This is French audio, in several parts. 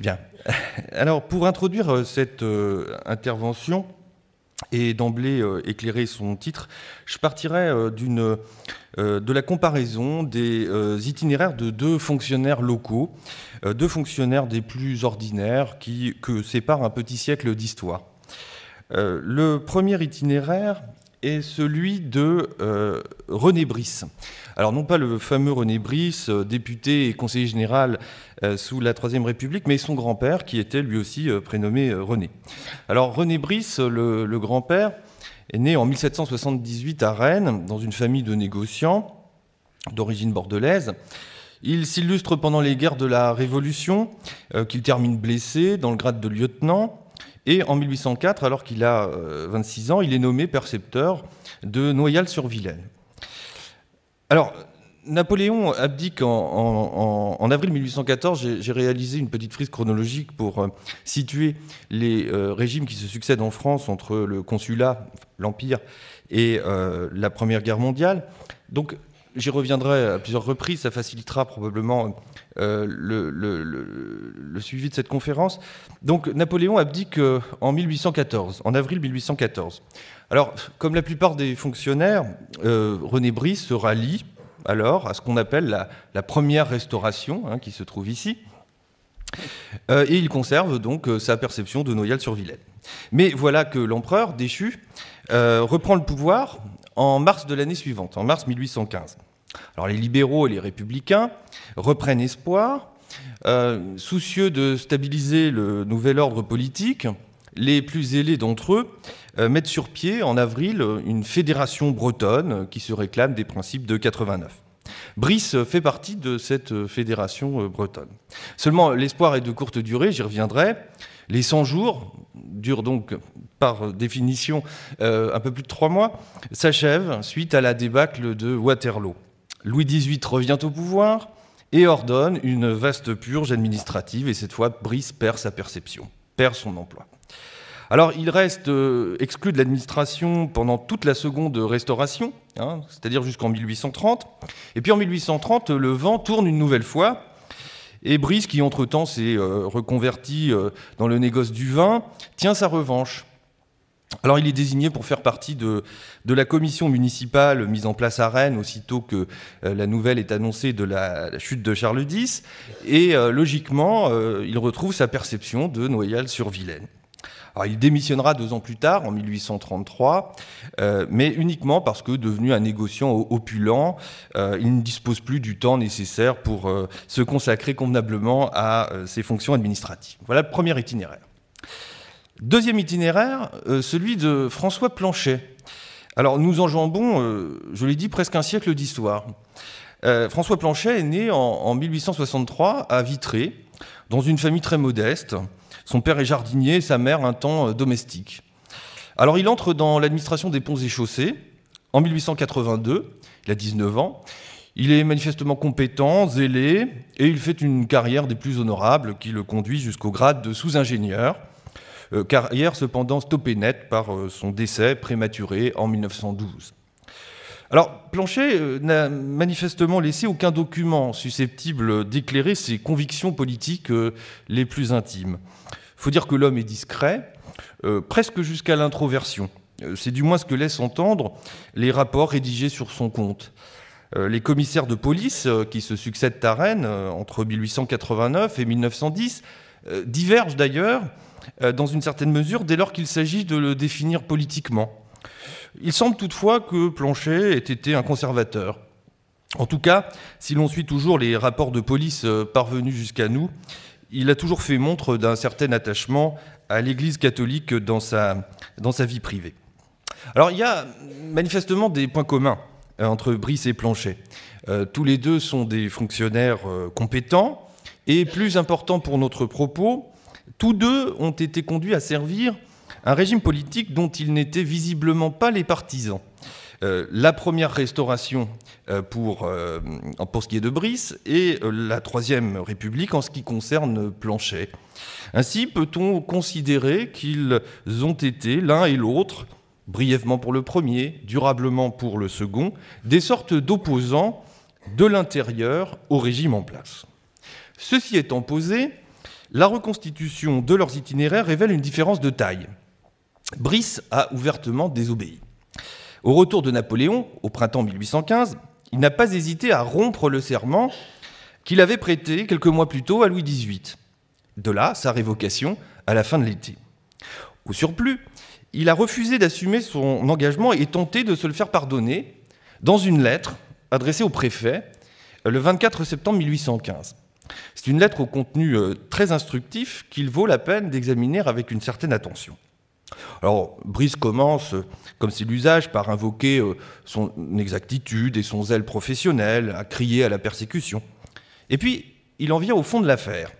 Bien. Alors, pour introduire euh, cette euh, intervention et d'emblée euh, éclairer son titre, je partirai de la comparaison des itinéraires de deux fonctionnaires locaux, deux fonctionnaires des plus ordinaires qui, que sépare un petit siècle d'histoire. Le premier itinéraire est celui de euh, René Brice. Alors non pas le fameux René Brice, euh, député et conseiller général euh, sous la Troisième République, mais son grand-père qui était lui aussi prénommé René. Alors René Brice, le grand-père, est né en 1778 à Rennes dans une famille de négociants d'origine bordelaise. Il s'illustre pendant les guerres de la Révolution, qu'il termine blessé dans le grade de lieutenant. Et en 1804, alors qu'il a 26 euh, ans, il est nommé percepteur de Noyal-sur-Vilaine. Alors, Napoléon abdique en, en, avril 1814. J'ai réalisé une petite frise chronologique pour euh, situer les euh, régimes qui se succèdent en France entre le consulat, l'Empire, et la Première Guerre mondiale. Donc, j'y reviendrai à plusieurs reprises, ça facilitera probablement euh, le, suivi de cette conférence. Donc Napoléon abdique en 1814, en avril 1814. Alors, comme la plupart des fonctionnaires, euh, René Brice se rallie alors à ce qu'on appelle la, première restauration, hein, qui se trouve ici, euh, et il conserve donc sa perception de Noyal-sur-Vilaine. Mais voilà que l'empereur, déchu, reprend le pouvoir en mars de l'année suivante, en mars 1815. Alors les libéraux et les républicains reprennent espoir. Euh, soucieux de stabiliser le nouvel ordre politique, les plus zélés d'entre eux euh, mettent sur pied en avril une fédération bretonne qui se réclame des principes de 89. Brice fait partie de cette fédération euh, bretonne. Seulement, l'espoir est de courte durée, j'y reviendrai. Les 100 jours durent donc par définition euh, un peu plus de trois mois, s'achève suite à la débâcle de Waterloo. Louis XVIII revient au pouvoir et ordonne une vaste purge administrative, et cette fois, Brice perd sa perception, perd son emploi. Alors, il reste euh, exclu de l'administration pendant toute la seconde restauration, hein, c'est-à-dire jusqu'en 1830. Et puis en 1830, le vent tourne une nouvelle fois. Et Brice, qui entre-temps s'est euh, reconverti dans le négoce du vin, tient sa revanche. Alors il est désigné pour faire partie de, la commission municipale mise en place à Rennes aussitôt que euh, la nouvelle est annoncée de la, chute de Charles X et euh, logiquement euh, il retrouve sa perception de Noyal-sur-Vilaine. Alors, il démissionnera deux ans plus tard, en 1833, mais uniquement parce que, devenu un négociant opulent, il ne dispose plus du temps nécessaire pour se consacrer convenablement à ses fonctions administratives. Voilà le premier itinéraire. Deuxième itinéraire, euh, celui de François Planchet. Alors nous enjambons, euh, je l'ai dit, presque un siècle d'histoire. Euh, François Planchet est né en, 1863 à Vitré, dans une famille très modeste. Son père est jardinier, sa mère un temps domestique. Alors il entre dans l'administration des ponts et chaussées en 1882, il a 19 ans. Il est manifestement compétent, zélé, et il fait une carrière des plus honorables qui le conduit jusqu'au grade de sous-ingénieur. Euh, carrière cependant stoppée net par euh, son décès prématuré en 1912. Alors, Planchet euh, n'a manifestement laissé aucun document susceptible d'éclairer ses convictions politiques les plus intimes. Faut dire que l'homme est discret, presque jusqu'à l'introversion. C'est du moins ce que laissent entendre les rapports rédigés sur son compte. Les commissaires de police qui se succèdent à Rennes entre 1889 et 1910 divergent d'ailleurs euh, dans une certaine mesure, dès lors qu'il s'agit de le définir politiquement. Il semble toutefois que Planchet ait été un conservateur. En tout cas, si l'on suit toujours les rapports de police euh, parvenus jusqu'à nous, il a toujours fait montre d'un certain attachement à l'Église catholique dans sa, dans sa vie privée. Alors il y a manifestement des points communs euh, entre Brice et Planchet. tous les deux sont des fonctionnaires compétents et plus important pour notre propos, tous deux ont été conduits à servir un régime politique dont ils n'étaient visiblement pas les partisans. Euh, la première restauration euh, pour, euh, pour, ce qui est de Brice et la troisième république en ce qui concerne Planchet. Ainsi peut-on considérer qu'ils ont été l'un et l'autre, brièvement pour le premier, durablement pour le second, des sortes d'opposants de l'intérieur au régime en place. Ceci étant posé, la reconstitution de leurs itinéraires révèle une différence de taille. Brice a ouvertement désobéi. Au retour de Napoléon, au printemps 1815, il n'a pas hésité à rompre le serment qu'il avait prêté quelques mois plus tôt à Louis XVIII. De là sa révocation à la fin de l'été. Au surplus, il a refusé d'assumer son engagement et tenté de se le faire pardonner dans une lettre adressée au préfet le 24 septembre 1815. C'est une lettre au contenu euh, très instructif qu'il vaut la peine d'examiner avec une certaine attention. Alors, Brice commence, euh, comme c'est l'usage, par invoquer euh, son exactitude et son zèle professionnel, à crier à la persécution. Et puis, il en vient au fond de l'affaire,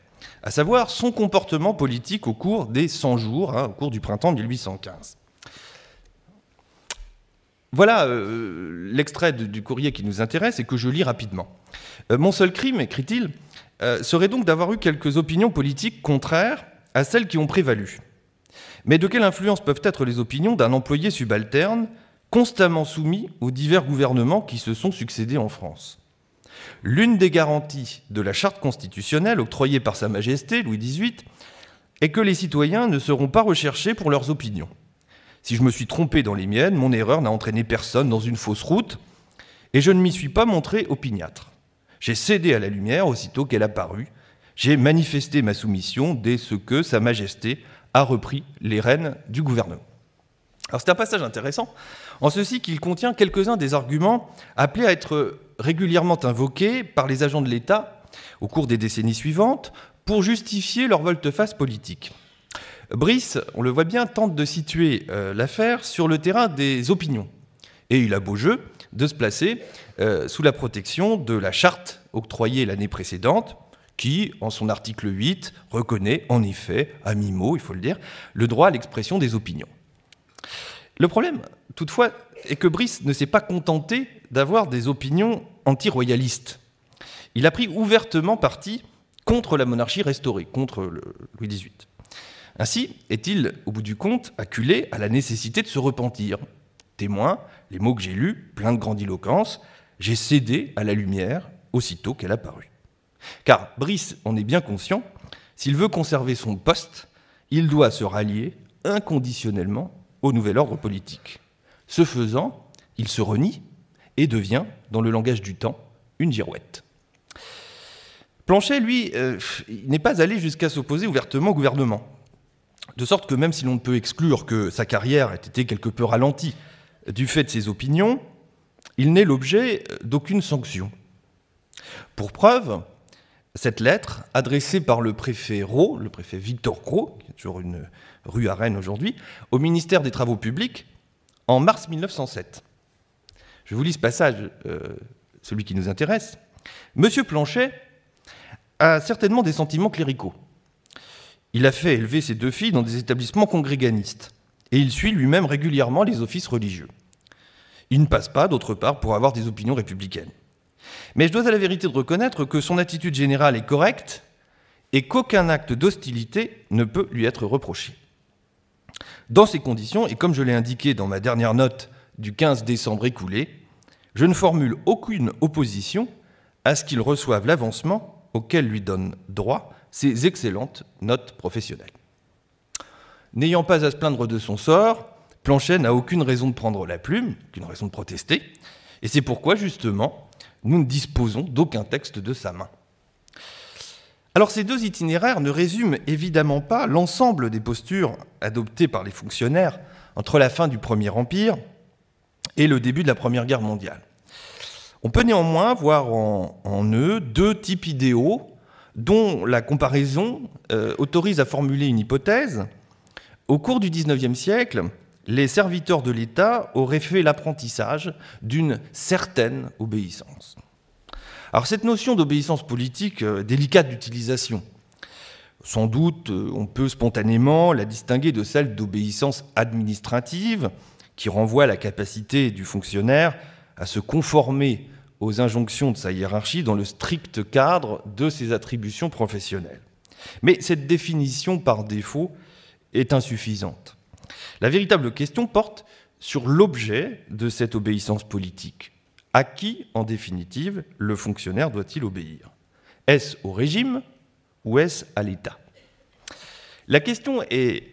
à savoir son comportement politique au cours des 100 jours, hein, au cours du printemps 1815. Voilà l'extrait du courrier qui nous intéresse et que je lis rapidement. Mon seul crime, écrit-il, euh, serait donc d'avoir eu quelques opinions politiques contraires à celles qui ont prévalu. Mais de quelle influence peuvent être les opinions d'un employé subalterne constamment soumis aux divers gouvernements qui se sont succédés en France L'une des garanties de la charte constitutionnelle octroyée par Sa Majesté Louis XVIII est que les citoyens ne seront pas recherchés pour leurs opinions. Si je me suis trompé dans les miennes, mon erreur n'a entraîné personne dans une fausse route, et je ne m'y suis pas montré opiniâtre. J'ai cédé à la lumière aussitôt qu'elle apparut. J'ai manifesté ma soumission dès ce que Sa Majesté a repris les rênes du gouvernement. Alors c'est un passage intéressant, en ceci qu'il contient quelques-uns des arguments appelés à être régulièrement invoqués par les agents de l'État au cours des décennies suivantes pour justifier leur volte-face politique. Brice, on le voit bien, tente de situer euh, l'affaire sur le terrain des opinions. Et il a beau jeu, de se placer euh, sous la protection de la charte octroyée l'année précédente, qui, en son article 8, reconnaît en effet, à mi-mot, il faut le dire, le droit à l'expression des opinions. Le problème, toutefois, est que Brice ne s'est pas contenté d'avoir des opinions anti-royalistes. Il a pris ouvertement parti contre la monarchie restaurée, contre Louis XVIII. Ainsi est-il, au bout du compte, acculé à la nécessité de se repentir. Témoin, les mots que j'ai lus, pleins de grandiloquence, j'ai cédé à la lumière aussitôt qu'elle apparut. Car Brice en est bien conscient, s'il veut conserver son poste, il doit se rallier inconditionnellement au nouvel ordre politique. Ce faisant, il se renie et devient, dans le langage du temps, une girouette. Planchet, lui, euh, n'est pas allé jusqu'à s'opposer ouvertement au gouvernement. De sorte que même si l'on peut exclure que sa carrière ait été quelque peu ralentie du fait de ses opinions, il n'est l'objet d'aucune sanction. Pour preuve, cette lettre, adressée par le préfet Rowe, le préfet Victor Rowe, qui est toujours une rue à Rennes aujourd'hui, au ministère des Travaux publics en mars 1907. Je vous lis ce passage, euh, celui qui nous intéresse. Monsieur Planchet a certainement des sentiments cléricaux. Il a fait élever ses deux filles dans des établissements congréganistes et il suit lui-même régulièrement les offices religieux. Il ne passe pas, d'autre part, pour avoir des opinions républicaines. Mais je dois à la vérité de reconnaître que son attitude générale est correcte et qu'aucun acte d'hostilité ne peut lui être reproché. Dans ces conditions, et comme je l'ai indiqué dans ma dernière note du 15 décembre écoulé, je ne formule aucune opposition à ce qu'il reçoive l'avancement auquel lui donnent droit ses excellentes notes professionnelles n'ayant pas à se plaindre de son sort, Planchet n'a aucune raison de prendre la plume, aucune raison de protester, et c'est pourquoi, justement, nous ne disposons d'aucun texte de sa main. Alors ces deux itinéraires ne résument évidemment pas l'ensemble des postures adoptées par les fonctionnaires entre la fin du Premier Empire et le début de la Première Guerre mondiale. On peut néanmoins voir en, eux deux types idéaux dont la comparaison euh, autorise à formuler une hypothèse au cours du XIXe siècle, les serviteurs de l'État auraient fait l'apprentissage d'une certaine obéissance. Alors cette notion d'obéissance politique est euh, délicate d'utilisation. Sans doute, euh, on peut spontanément la distinguer de celle d'obéissance administrative, qui renvoie à la capacité du fonctionnaire à se conformer aux injonctions de sa hiérarchie dans le strict cadre de ses attributions professionnelles. Mais cette définition par défaut est insuffisante. La véritable question porte sur l'objet de cette obéissance politique. À qui, en définitive, le fonctionnaire doit-il obéir Est-ce au régime ou est-ce à l'État La question est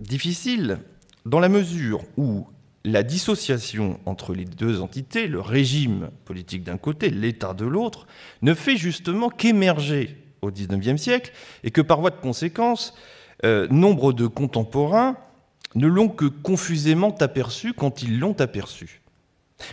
difficile dans la mesure où la dissociation entre les deux entités, le régime politique d'un côté, l'État de l'autre, ne fait justement qu'émerger au XIXe siècle et que par voie de conséquence, euh, nombre de contemporains ne l'ont que confusément aperçue quand ils l'ont aperçue.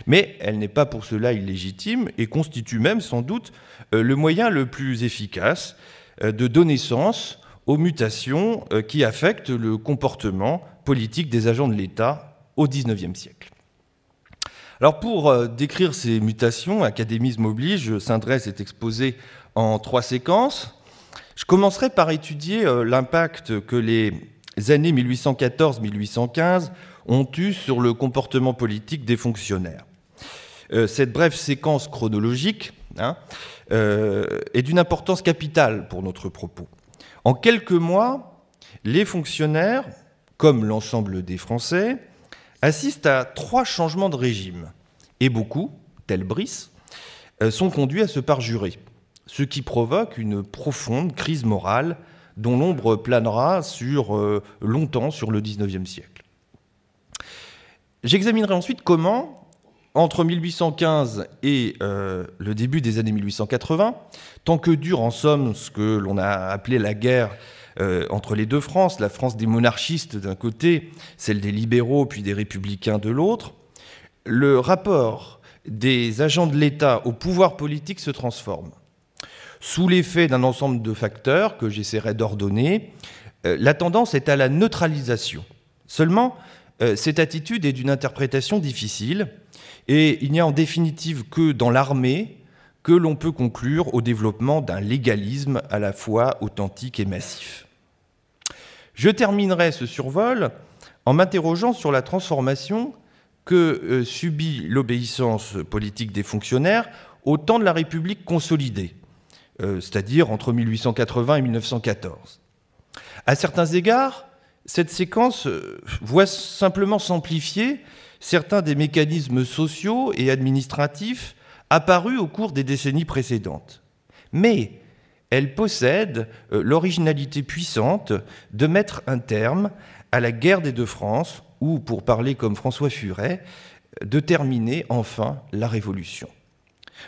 Mais elle n'est pas pour cela illégitime et constitue même sans doute euh, le moyen le plus efficace euh, de donner sens aux mutations qui affectent le comportement politique des agents de l'État au XIXe siècle. Alors pour décrire ces mutations, académisme oblige, Saint-Dresse est exposé en trois séquences. Je commencerai par étudier euh, l'impact que les années 1814-1815 ont eu sur le comportement politique des fonctionnaires. Euh, cette brève séquence chronologique hein, euh, est d'une importance capitale pour notre propos. En quelques mois, les fonctionnaires, comme l'ensemble des Français, assistent à trois changements de régime. Et beaucoup, tels Brice, sont conduits à se parjurer ce qui provoque une profonde crise morale dont l'ombre planera sur, euh, longtemps sur le XIXe siècle. J'examinerai ensuite comment, entre 1815 et euh, le début des années 1880, tant que dure en somme ce que l'on a appelé la guerre euh, entre les deux France, la France des monarchistes d'un côté, celle des libéraux puis des républicains de l'autre, le rapport des agents de l'État au pouvoir politique se transforme. Sous l'effet d'un ensemble de facteurs que j'essaierai d'ordonner, euh, la tendance est à la neutralisation. Seulement, euh, cette attitude est d'une interprétation difficile, et il n'y a en définitive que dans l'armée que l'on peut conclure au développement d'un légalisme à la fois authentique et massif. Je terminerai ce survol en m'interrogeant sur la transformation que euh, subit l'obéissance politique des fonctionnaires au temps de la République consolidée. Euh, c'est-à-dire entre 1880 et 1914. À certains égards, cette séquence euh, voit simplement s'amplifier certains des mécanismes sociaux et administratifs apparus au cours des décennies précédentes. Mais elle possède euh, l'originalité puissante de mettre un terme à la guerre des deux France, ou pour parler comme François Furet, de terminer enfin la Révolution.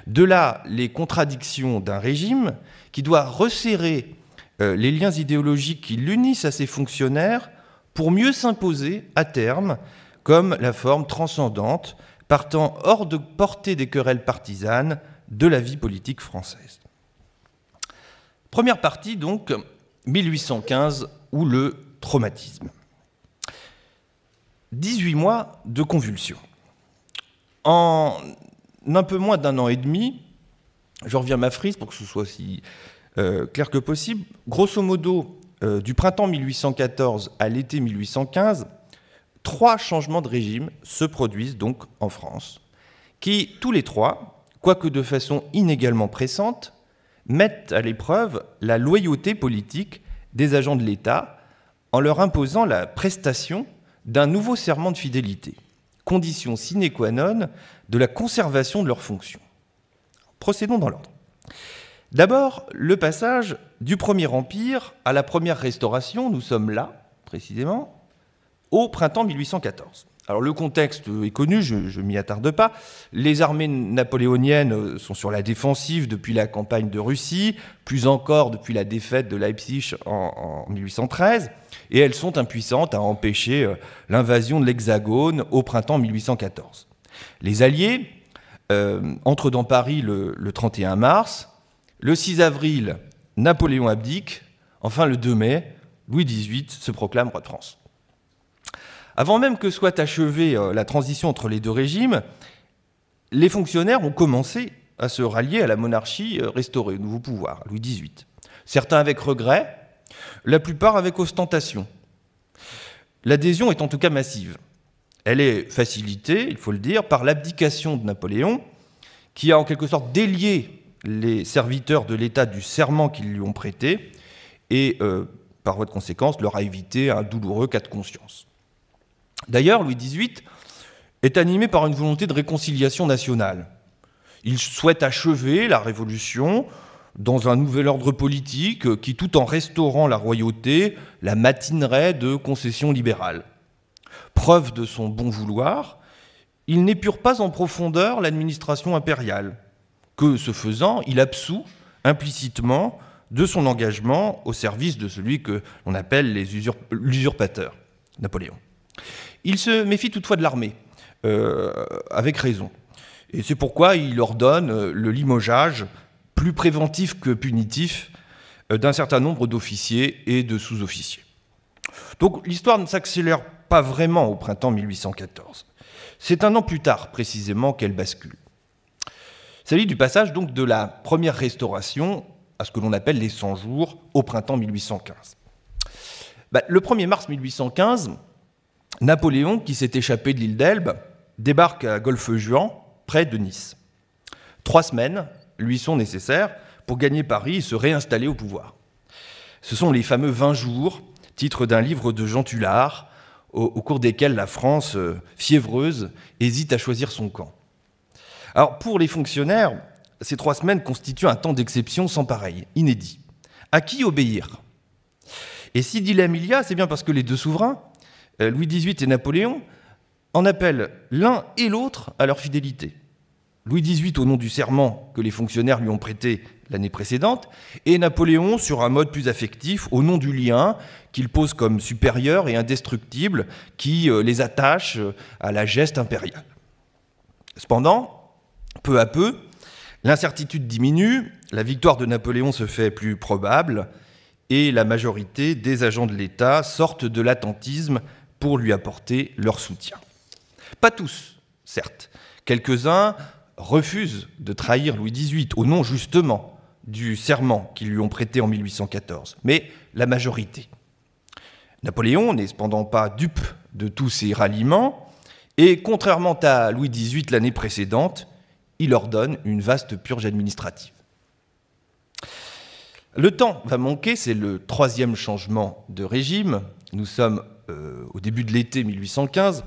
De là, les contradictions d'un régime qui doit resserrer euh, les liens idéologiques qui l'unissent à ses fonctionnaires pour mieux s'imposer à terme comme la forme transcendante partant hors de portée des querelles partisanes de la vie politique française. Première partie donc, 1815 ou le traumatisme. 18 mois de convulsion. En d'un peu moins d'un an et demi, je reviens à ma frise pour que ce soit aussi euh, clair que possible, grosso modo, euh, du printemps 1814 à l'été 1815, trois changements de régime se produisent donc en France, qui, tous les trois, quoique de façon inégalement pressante, mettent à l'épreuve la loyauté politique des agents de l'État en leur imposant la prestation d'un nouveau serment de fidélité, condition sine qua non de la conservation de leurs fonctions. Procédons dans l'ordre. D'abord, le passage du Premier Empire à la Première Restauration, nous sommes là, précisément, au printemps 1814. Alors le contexte est connu, je ne m'y attarde pas. Les armées napoléoniennes sont sur la défensive depuis la campagne de Russie, plus encore depuis la défaite de Leipzig en, en 1813, et elles sont impuissantes à empêcher euh, l'invasion de l'Hexagone au printemps 1814. Les Alliés euh, entrent dans Paris le, le 31 mars. Le 6 avril, Napoléon abdique. Enfin, le 2 mai, Louis XVIII se proclame roi de France. Avant même que soit achevée euh, la transition entre les deux régimes, les fonctionnaires ont commencé à se rallier à la monarchie euh, restaurée, au nouveau pouvoir, Louis XVIII. Certains avec regret, la plupart avec ostentation. L'adhésion est en tout cas massive. Elle est facilitée, il faut le dire, par l'abdication de Napoléon, qui a en quelque sorte délié les serviteurs de l'État du serment qu'ils lui ont prêté, et euh, par voie de conséquence leur a évité un douloureux cas de conscience. D'ailleurs, Louis XVIII est animé par une volonté de réconciliation nationale. Il souhaite achever la Révolution dans un nouvel ordre politique euh, qui, tout en restaurant la royauté, la matinerait de concessions libérales. Preuve de son bon vouloir, il n'épure pas en profondeur l'administration impériale, que, ce faisant, il absout implicitement de son engagement au service de celui que l'on appelle l'usurpateur, Napoléon. Il se méfie toutefois de l'armée, euh, avec raison. Et c'est pourquoi il ordonne euh, le limogeage, plus préventif que punitif, euh, d'un certain nombre d'officiers et de sous-officiers. Donc l'histoire ne s'accélère pas vraiment au printemps 1814. C'est un an plus tard, précisément, qu'elle bascule. S'agit du passage donc de la première restauration à ce que l'on appelle les 100 jours au printemps 1815. Bah, le 1er mars 1815, Napoléon, qui s'est échappé de l'île d'Elbe, débarque à Golfe-Juan, près de Nice. Trois semaines lui sont nécessaires pour gagner Paris et se réinstaller au pouvoir. Ce sont les fameux 20 jours, titre d'un livre de Jean Tullard, au, cours desquels la France, euh, fiévreuse, hésite à choisir son camp. Alors pour les fonctionnaires, ces trois semaines constituent un temps d'exception sans pareil, inédit. À qui obéir Et si dilemme il c'est bien parce que les deux souverains, euh, Louis XVIII et Napoléon, en appellent l'un et l'autre à leur fidélité. Louis XVIII au nom du serment que les fonctionnaires lui ont prêté l'année précédente, et Napoléon sur un mode plus affectif au nom du lien qu'il pose comme supérieur et indestructible qui euh, les attache euh, à la geste impériale. Cependant, peu à peu, l'incertitude diminue, la victoire de Napoléon se fait plus probable, et la majorité des agents de l'État sortent de l'attentisme pour lui apporter leur soutien. Pas tous, certes. Quelques-uns refusent de trahir Louis XVIII, au nom justement du serment qu'ils lui ont prêté en 1814, mais la majorité. Napoléon n'est cependant pas dupe de tous ces ralliements, et contrairement à Louis XVIII l'année précédente, il ordonne une vaste purge administrative. Le temps va manquer, c'est le troisième changement de régime, nous sommes euh, au début de l'été 1815,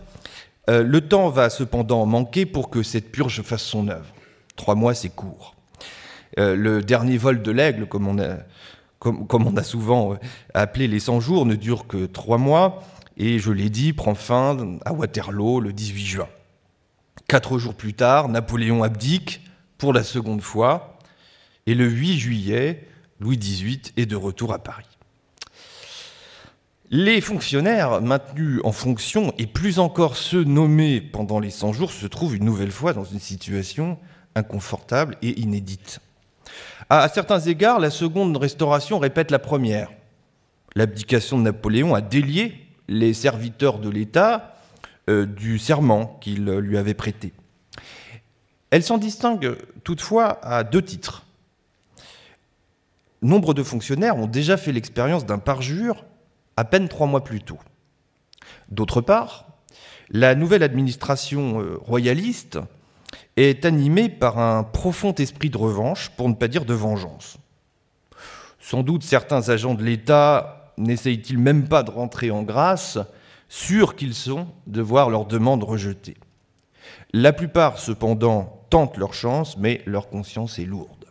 euh, le temps va cependant manquer pour que cette purge fasse son œuvre. Trois mois, c'est court. Euh, le dernier vol de l'aigle, comme on a, souvent euh, appelé les 100 jours, ne dure que trois mois et, je l'ai dit, prend fin à Waterloo le 18 juin. Quatre jours plus tard, Napoléon abdique pour la seconde fois et le 8 juillet, Louis XVIII est de retour à Paris. Les fonctionnaires maintenus en fonction et plus encore ceux nommés pendant les 100 jours se trouvent une nouvelle fois dans une situation inconfortable et inédite. À certains égards, la seconde restauration répète la première. L'abdication de Napoléon a délié les serviteurs de l'État euh, du serment qu'il lui avait prêté. Elle s'en distingue toutefois à deux titres. Nombre de fonctionnaires ont déjà fait l'expérience d'un parjure à peine trois mois plus tôt. D'autre part, la nouvelle administration euh, royaliste est animé par un profond esprit de revanche, pour ne pas dire de vengeance. Sans doute certains agents de l'État n'essayent-ils même pas de rentrer en grâce, sûrs qu'ils sont de voir leurs demandes rejetées. La plupart, cependant, tentent leur chance, mais leur conscience est lourde.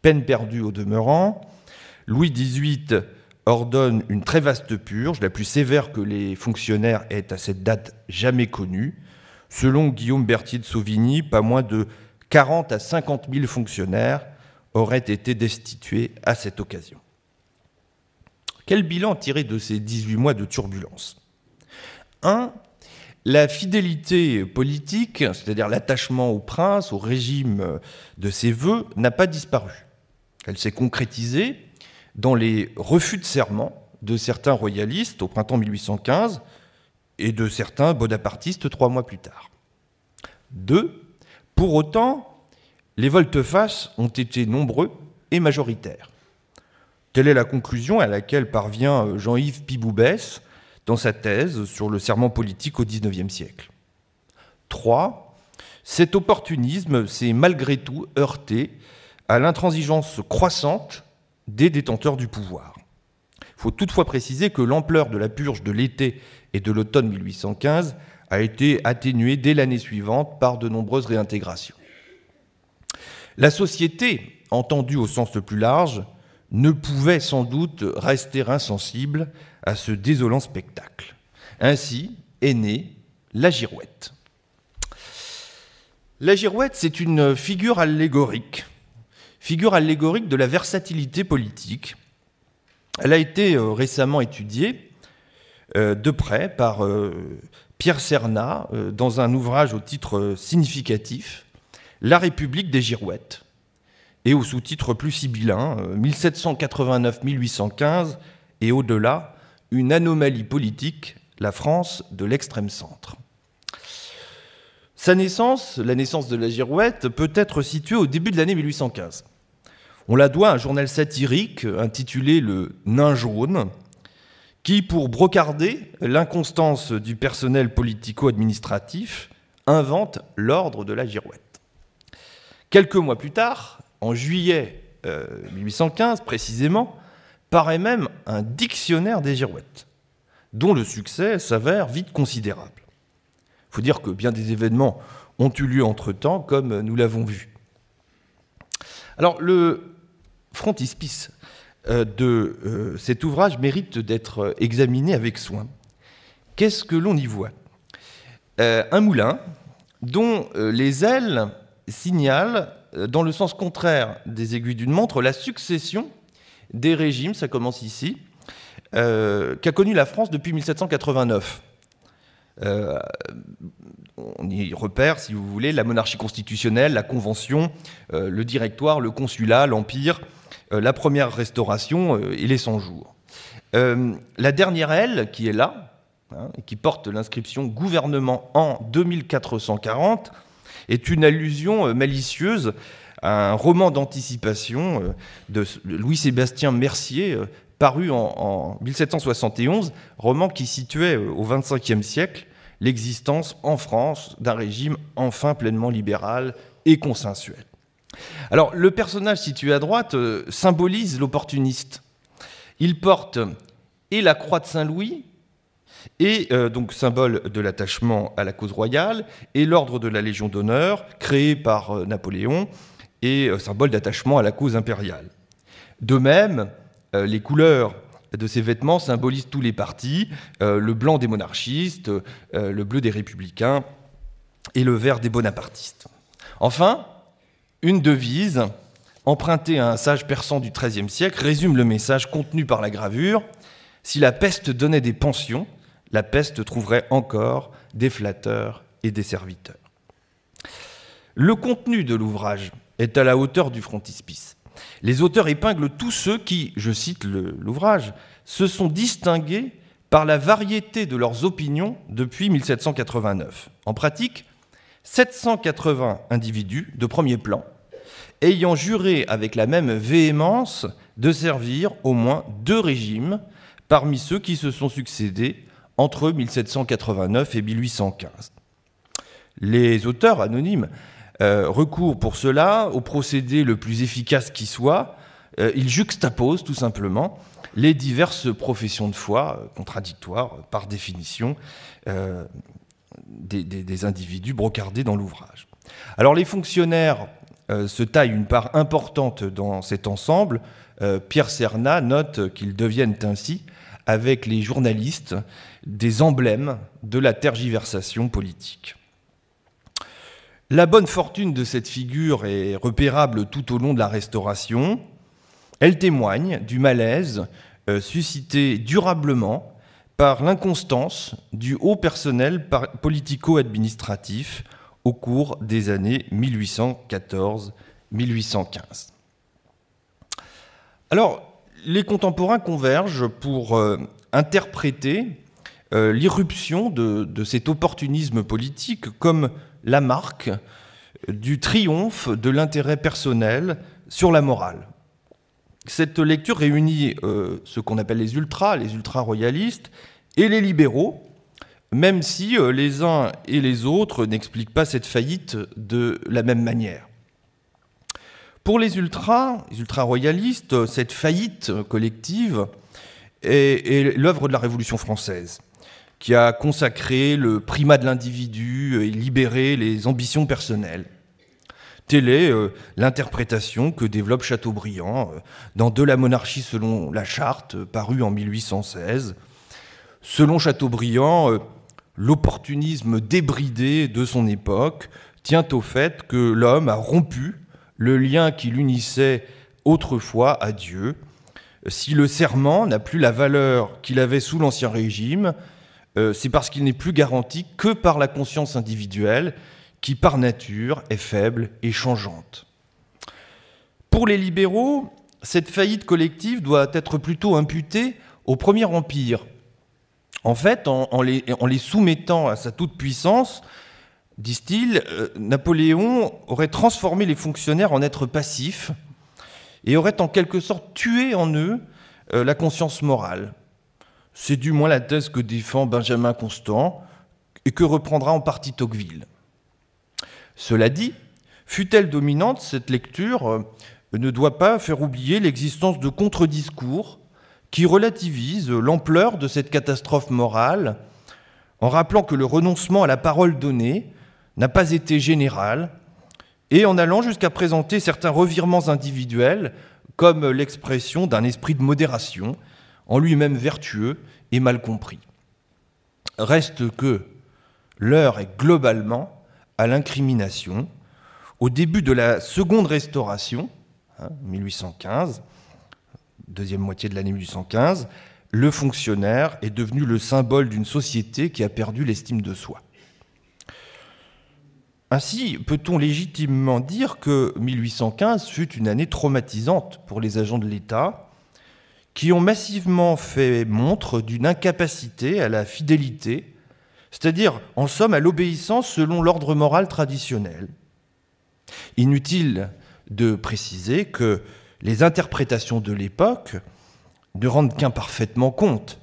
Peine perdue au demeurant, Louis XVIII ordonne une très vaste purge, la plus sévère que les fonctionnaires aient à cette date jamais connue, Selon Guillaume Berthier de Sauvigny, pas moins de 40 à 50 000 fonctionnaires auraient été destitués à cette occasion. Quel bilan tirer de ces 18 mois de turbulence 1. La fidélité politique, c'est-à-dire l'attachement au prince, au régime de ses voeux, n'a pas disparu. Elle s'est concrétisée dans les refus de serment de certains royalistes au printemps 1815, et de certains bonapartistes trois mois plus tard. 2. pour autant, les volte-face ont été nombreux et majoritaires. Telle est la conclusion à laquelle parvient euh, Jean-Yves Piboubès dans sa thèse sur le serment politique au XIXe siècle. 3. cet opportunisme s'est malgré tout heurté à l'intransigeance croissante des détenteurs du pouvoir. Il faut toutefois préciser que l'ampleur de la purge de l'été et de l'automne 1815 a été atténuée dès l'année suivante par de nombreuses réintégrations. La société, entendue au sens le plus large, ne pouvait sans doute rester insensible à ce désolant spectacle. Ainsi est née la girouette. La girouette, c'est une figure allégorique, figure allégorique de la versatilité politique. Elle a été euh, récemment étudiée euh, de près par euh, Pierre Cernat euh, dans un ouvrage au titre significatif, La République des Girouettes, et au sous-titre plus sibyllin, 1789-1815 et au-delà, une anomalie politique, la France de l'extrême centre. Sa naissance, la naissance de la Girouette, peut être située au début de l'année 1815. On la doit à un journal satirique intitulé Le Nain jaune, qui, pour brocarder l'inconstance du personnel politico-administratif, invente l'ordre de la girouette. Quelques mois plus tard, en juillet 1815 euh, précisément, paraît même un dictionnaire des girouettes, dont le succès s'avère vite considérable. Il faut dire que bien des événements ont eu lieu entre-temps, comme nous l'avons vu. Alors le frontispice euh, de euh, cet ouvrage mérite d'être euh, examiné avec soin. Qu'est-ce que l'on y voit Un moulin dont les ailes signalent, dans le sens contraire des aiguilles d'une montre, la succession des régimes, ça commence ici, qu'a connu la France depuis 1789. on y repère, si vous voulez, la monarchie constitutionnelle, la Convention, le Directoire, le Consulat, l'Empire, euh, la première restauration et les 100 jours. la dernière aile, qui est là, hein, qui porte l'inscription gouvernement en 2440, est une allusion euh, malicieuse à un roman d'anticipation euh, de Louis-Sébastien Mercier, paru en, en, 1771, roman qui situait au XXe siècle l'existence en France d'un régime enfin pleinement libéral et consensuel. Alors, le personnage situé à droite euh, symbolise l'opportuniste. Il porte et la croix de Saint-Louis, et euh, donc symbole de l'attachement à la cause royale, et l'ordre de la Légion d'honneur, créé par euh, Napoléon, et symbole d'attachement à la cause impériale. De même, les couleurs de ses vêtements symbolisent tous les partis, le blanc des monarchistes, le bleu des républicains et le vert des bonapartistes. Enfin, une devise, empruntée à un sage persan du XIIIe siècle, résume le message contenu par la gravure. Si la peste donnait des pensions, la peste trouverait encore des flatteurs et des serviteurs. Le contenu de l'ouvrage est à la hauteur du frontispice. Les auteurs épinglent tous ceux qui, je cite l'ouvrage, se sont distingués par la variété de leurs opinions depuis 1789. En pratique, 780 individus de premier plan, ayant juré avec la même véhémence de servir au moins deux régimes parmi ceux qui se sont succédés entre 1789 et 1815. Les auteurs anonymes euh, recourent pour cela au procédé le plus efficace qui soit. Euh, ils juxtaposent tout simplement les diverses professions de foi euh, contradictoires par définition des, individus brocardés dans l'ouvrage. Alors les fonctionnaires euh, se taillent une part importante dans cet ensemble. Euh, Pierre Serna note qu'ils deviennent ainsi, avec les journalistes, des emblèmes de la tergiversation politique. La bonne fortune de cette figure est repérable tout au long de la Restauration. Elle témoigne du malaise euh, suscité durablement par l'inconstance du haut personnel politico-administratif au cours des années 1814-1815. Alors, les contemporains convergent pour euh, interpréter euh, l'irruption de, cet opportunisme politique comme la marque du triomphe de l'intérêt personnel sur la morale. Cette lecture réunit euh, ce qu'on appelle les ultras, les ultra-royalistes, et les libéraux, même si euh, les uns et les autres n'expliquent pas cette faillite de la même manière. Pour les ultras, les ultra-royalistes, cette faillite collective est l'œuvre de la Révolution française, qui a consacré le primat de l'individu et libéré les ambitions personnelles. Telle est euh, l'interprétation que développe Chateaubriand euh, dans De la monarchie selon la charte, euh, parue en 1816. Selon Chateaubriand, l'opportunisme débridé de son époque tient au fait que l'homme a rompu le lien qui l'unissait autrefois à Dieu. Si le serment n'a plus la valeur qu'il avait sous l'Ancien Régime, c'est parce qu'il n'est plus garanti que par la conscience individuelle qui par nature est faible et changeante. Pour les libéraux, cette faillite collective doit être plutôt imputée au Premier Empire. En fait, en, les, soumettant à sa toute-puissance, disent-ils, euh, Napoléon aurait transformé les fonctionnaires en êtres passifs et aurait en quelque sorte tué en eux euh, la conscience morale. C'est du moins la thèse que défend Benjamin Constant et que reprendra en partie Tocqueville. Cela dit, fut elle dominante, cette lecture euh, ne doit pas faire oublier l'existence de contre-discours qui relativisent l'ampleur de cette catastrophe morale en rappelant que le renoncement à la parole donnée n'a pas été général et en allant jusqu'à présenter certains revirements individuels comme l'expression d'un esprit de modération, en lui-même vertueux et mal compris. Reste que l'heure est globalement l'incrimination. Au début de la Seconde Restauration, 1815, hein, deuxième moitié de l'année 1815, le fonctionnaire est devenu le symbole d'une société qui a perdu l'estime de soi. Ainsi, peut-on légitimement dire que 1815 fut une année traumatisante pour les agents de l'État, qui ont massivement fait montre d'une incapacité à la fidélité c'est-à-dire en somme à l'obéissance selon l'ordre moral traditionnel. Inutile de préciser que les interprétations de l'époque ne rendent qu'imparfaitement compte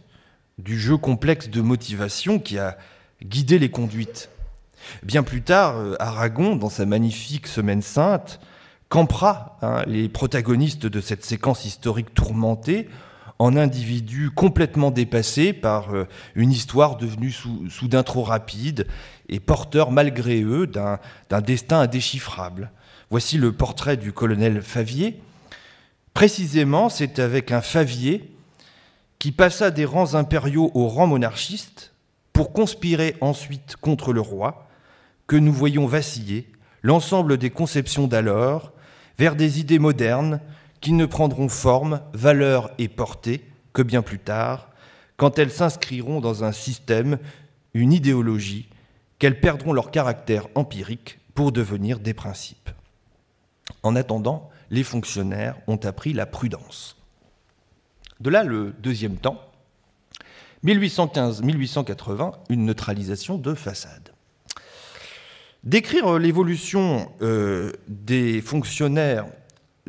du jeu complexe de motivation qui a guidé les conduites. Bien plus tard, euh, Aragon, dans sa magnifique Semaine sainte, campera hein, les protagonistes de cette séquence historique tourmentée en individu complètement dépassé par euh, une histoire devenue soudain trop rapide et porteur malgré eux d'un destin indéchiffrable. Voici le portrait du colonel Favier. Précisément, c'est avec un Favier qui passa des rangs impériaux aux rangs monarchistes pour conspirer ensuite contre le roi que nous voyons vaciller l'ensemble des conceptions d'alors vers des idées modernes qui ne prendront forme, valeur et portée que bien plus tard, quand elles s'inscriront dans un système, une idéologie, qu'elles perdront leur caractère empirique pour devenir des principes. En attendant, les fonctionnaires ont appris la prudence. De là le deuxième temps, 1815-1880, une neutralisation de façade. Décrire l'évolution euh, des fonctionnaires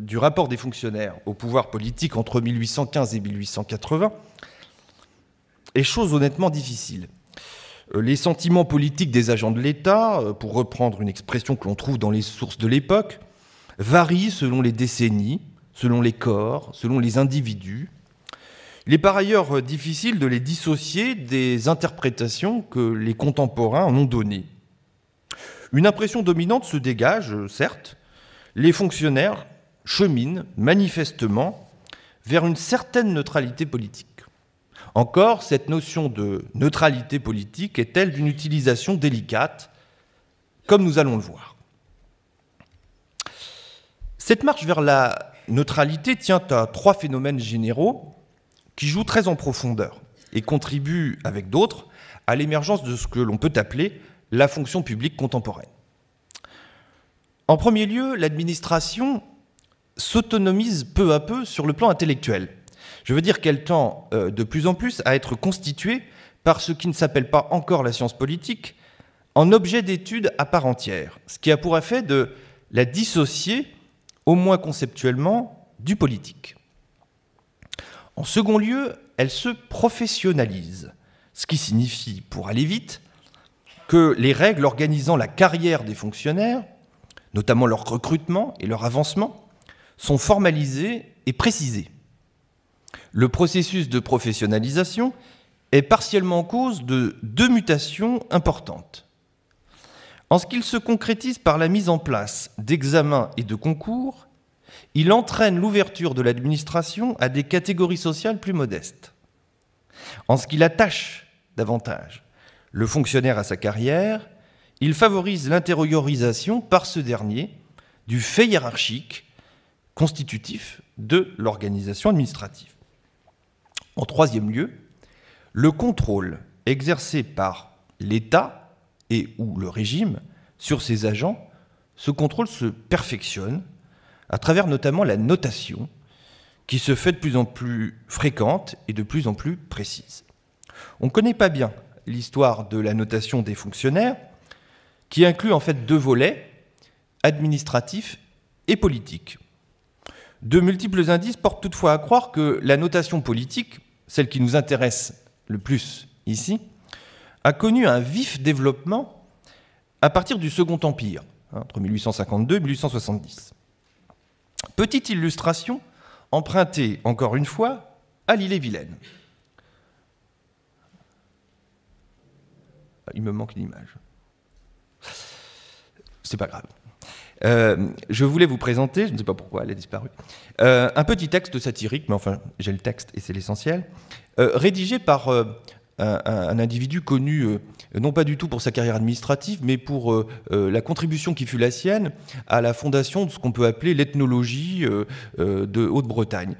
du rapport des fonctionnaires au pouvoir politique entre 1815 et 1880 est chose honnêtement difficile. Euh, les sentiments politiques des agents de l'État, euh, pour reprendre une expression que l'on trouve dans les sources de l'époque, varient selon les décennies, selon les corps, selon les individus. Il est par ailleurs euh, difficile de les dissocier des interprétations que les contemporains en ont données. Une impression dominante se dégage, certes, les fonctionnaires chemine manifestement vers une certaine neutralité politique. Encore, cette notion de neutralité politique est-elle d'une utilisation délicate, comme nous allons le voir. Cette marche vers la neutralité tient à trois phénomènes généraux qui jouent très en profondeur et contribuent, avec d'autres, à l'émergence de ce que l'on peut appeler la fonction publique contemporaine. En premier lieu, l'administration s'autonomise peu à peu sur le plan intellectuel. Je veux dire qu'elle tend euh, de plus en plus à être constituée par ce qui ne s'appelle pas encore la science politique, en objet d'étude à part entière, ce qui a pour effet de la dissocier, au moins conceptuellement, du politique. En second lieu, elle se professionnalise, ce qui signifie, pour aller vite, que les règles organisant la carrière des fonctionnaires, notamment leur recrutement et leur avancement, sont formalisés et précisés. Le processus de professionnalisation est partiellement cause de deux mutations importantes. En ce qu'il se concrétise par la mise en place d'examens et de concours, il entraîne l'ouverture de l'administration à des catégories sociales plus modestes. En ce qu'il attache davantage le fonctionnaire à sa carrière, il favorise l'intériorisation par ce dernier du fait hiérarchique constitutif de l'organisation administrative. En troisième lieu, le contrôle exercé par l'État et ou le régime sur ses agents, ce contrôle se perfectionne à travers notamment la notation qui se fait de plus en plus fréquente et de plus en plus précise. On ne connaît pas bien l'histoire de la notation des fonctionnaires, qui inclut en fait deux volets, administratif et politique. De multiples indices portent toutefois à croire que la notation politique, celle qui nous intéresse le plus ici, a connu un vif développement à partir du Second Empire, hein, entre 1852 et 1870. Petite illustration empruntée, encore une fois, à l'île-et-Vilaine. Ah, il me manque l'image. C'est pas grave. Euh, je voulais vous présenter, je ne sais pas pourquoi elle a disparu, euh, un petit texte satirique, mais enfin j'ai le texte et c'est l'essentiel, euh, rédigé par un, individu connu euh, non pas du tout pour sa carrière administrative, mais pour euh, euh, la contribution qui fut la sienne à la fondation de ce qu'on peut appeler l'ethnologie de Haute-Bretagne.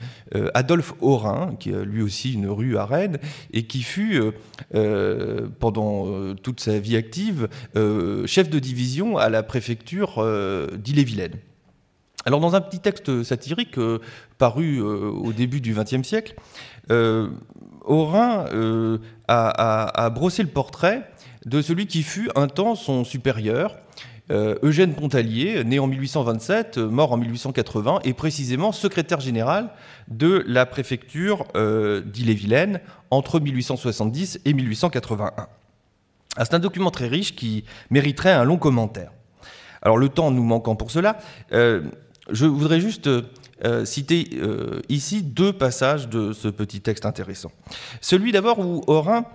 Adolphe Aurin, qui a lui aussi une rue à Rennes, et qui fut, pendant toute sa vie active, chef de division à la préfecture d'Ille-et-Vilaine. Alors dans un petit texte satirique euh, paru euh, au début du XXe siècle, euh, Aurin euh, a, brossé le portrait de celui qui fut un temps son supérieur, Eugène Pontalier, né en 1827, mort en 1880, et précisément secrétaire général de la préfecture d'Ille-et-Vilaine entre 1870 et 1881. Ah, c'est un document très riche qui mériterait un long commentaire. Alors le temps nous manquant pour cela, je voudrais juste euh, euh, citer euh, ici deux passages de ce petit texte intéressant. Celui d'abord où Orin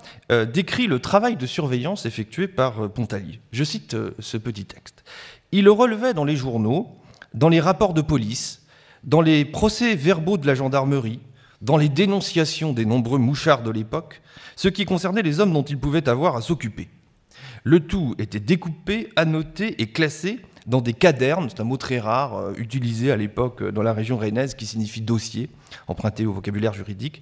décrit le travail de surveillance effectué par Pontalier. Je cite ce petit texte. Il relevait dans les journaux, dans les rapports de police, dans les procès verbaux de la gendarmerie, dans les dénonciations des nombreux mouchards de l'époque, ce qui concernait les hommes dont il pouvait avoir à s'occuper. Le tout était découpé, annoté et classé dans des cadernes, c'est un mot très rare, euh, utilisé à l'époque euh, dans la région rennaise, qui signifie dossier, emprunté au vocabulaire juridique,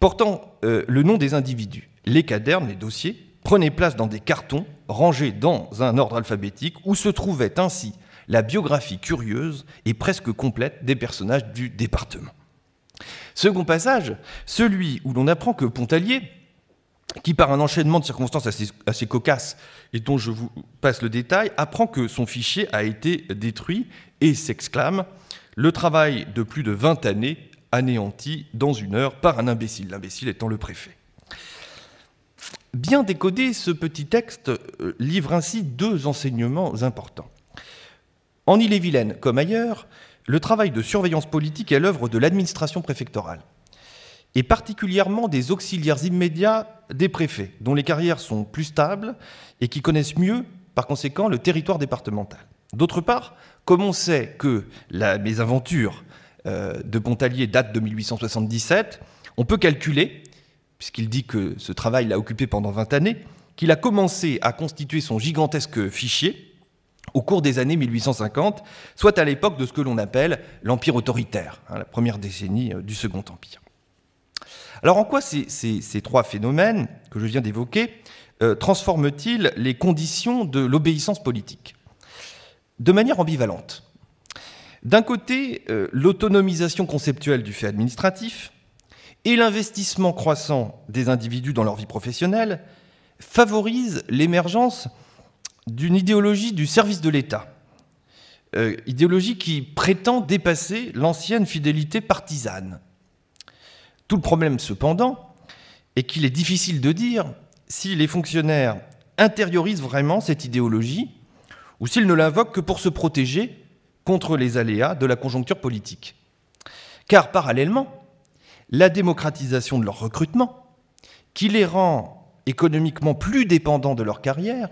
portant euh, le nom des individus. Les cadernes, les dossiers, prenaient place dans des cartons rangés dans un ordre alphabétique où se trouvait ainsi la biographie curieuse et presque complète des personnages du département. Second passage, celui où l'on apprend que Pontalier, qui, par un enchaînement de circonstances assez, cocasse cocasses et dont je vous passe le détail, apprend que son fichier a été détruit et s'exclame Le travail de plus de 20 années anéanti dans une heure par un imbécile, l'imbécile étant le préfet. Bien décodé, ce petit texte euh, livre ainsi deux enseignements importants. En Ille-et-Vilaine, comme ailleurs, le travail de surveillance politique est l'œuvre de l'administration préfectorale et particulièrement des auxiliaires immédiats des préfets, dont les carrières sont plus stables et qui connaissent mieux, par conséquent, le territoire départemental. D'autre part, comme on sait que la mésaventure euh, de Pontalier date de 1877, on peut calculer, puisqu'il dit que ce travail l'a occupé pendant 20 années, qu'il a commencé à constituer son gigantesque fichier au cours des années 1850, soit à l'époque de ce que l'on appelle l'Empire autoritaire, hein, la première décennie euh, du Second Empire. Alors en quoi ces, trois phénomènes que je viens d'évoquer euh, transforment-ils les conditions de l'obéissance politique De manière ambivalente. D'un côté, euh, l'autonomisation conceptuelle du fait administratif et l'investissement croissant des individus dans leur vie professionnelle favorisent l'émergence d'une idéologie du service de l'État, euh, idéologie qui prétend dépasser l'ancienne fidélité partisane tout le problème, cependant, est qu'il est difficile de dire si les fonctionnaires intériorisent vraiment cette idéologie ou s'ils ne l'invoquent que pour se protéger contre les aléas de la conjoncture politique. Car parallèlement, la démocratisation de leur recrutement, qui les rend économiquement plus dépendants de leur carrière,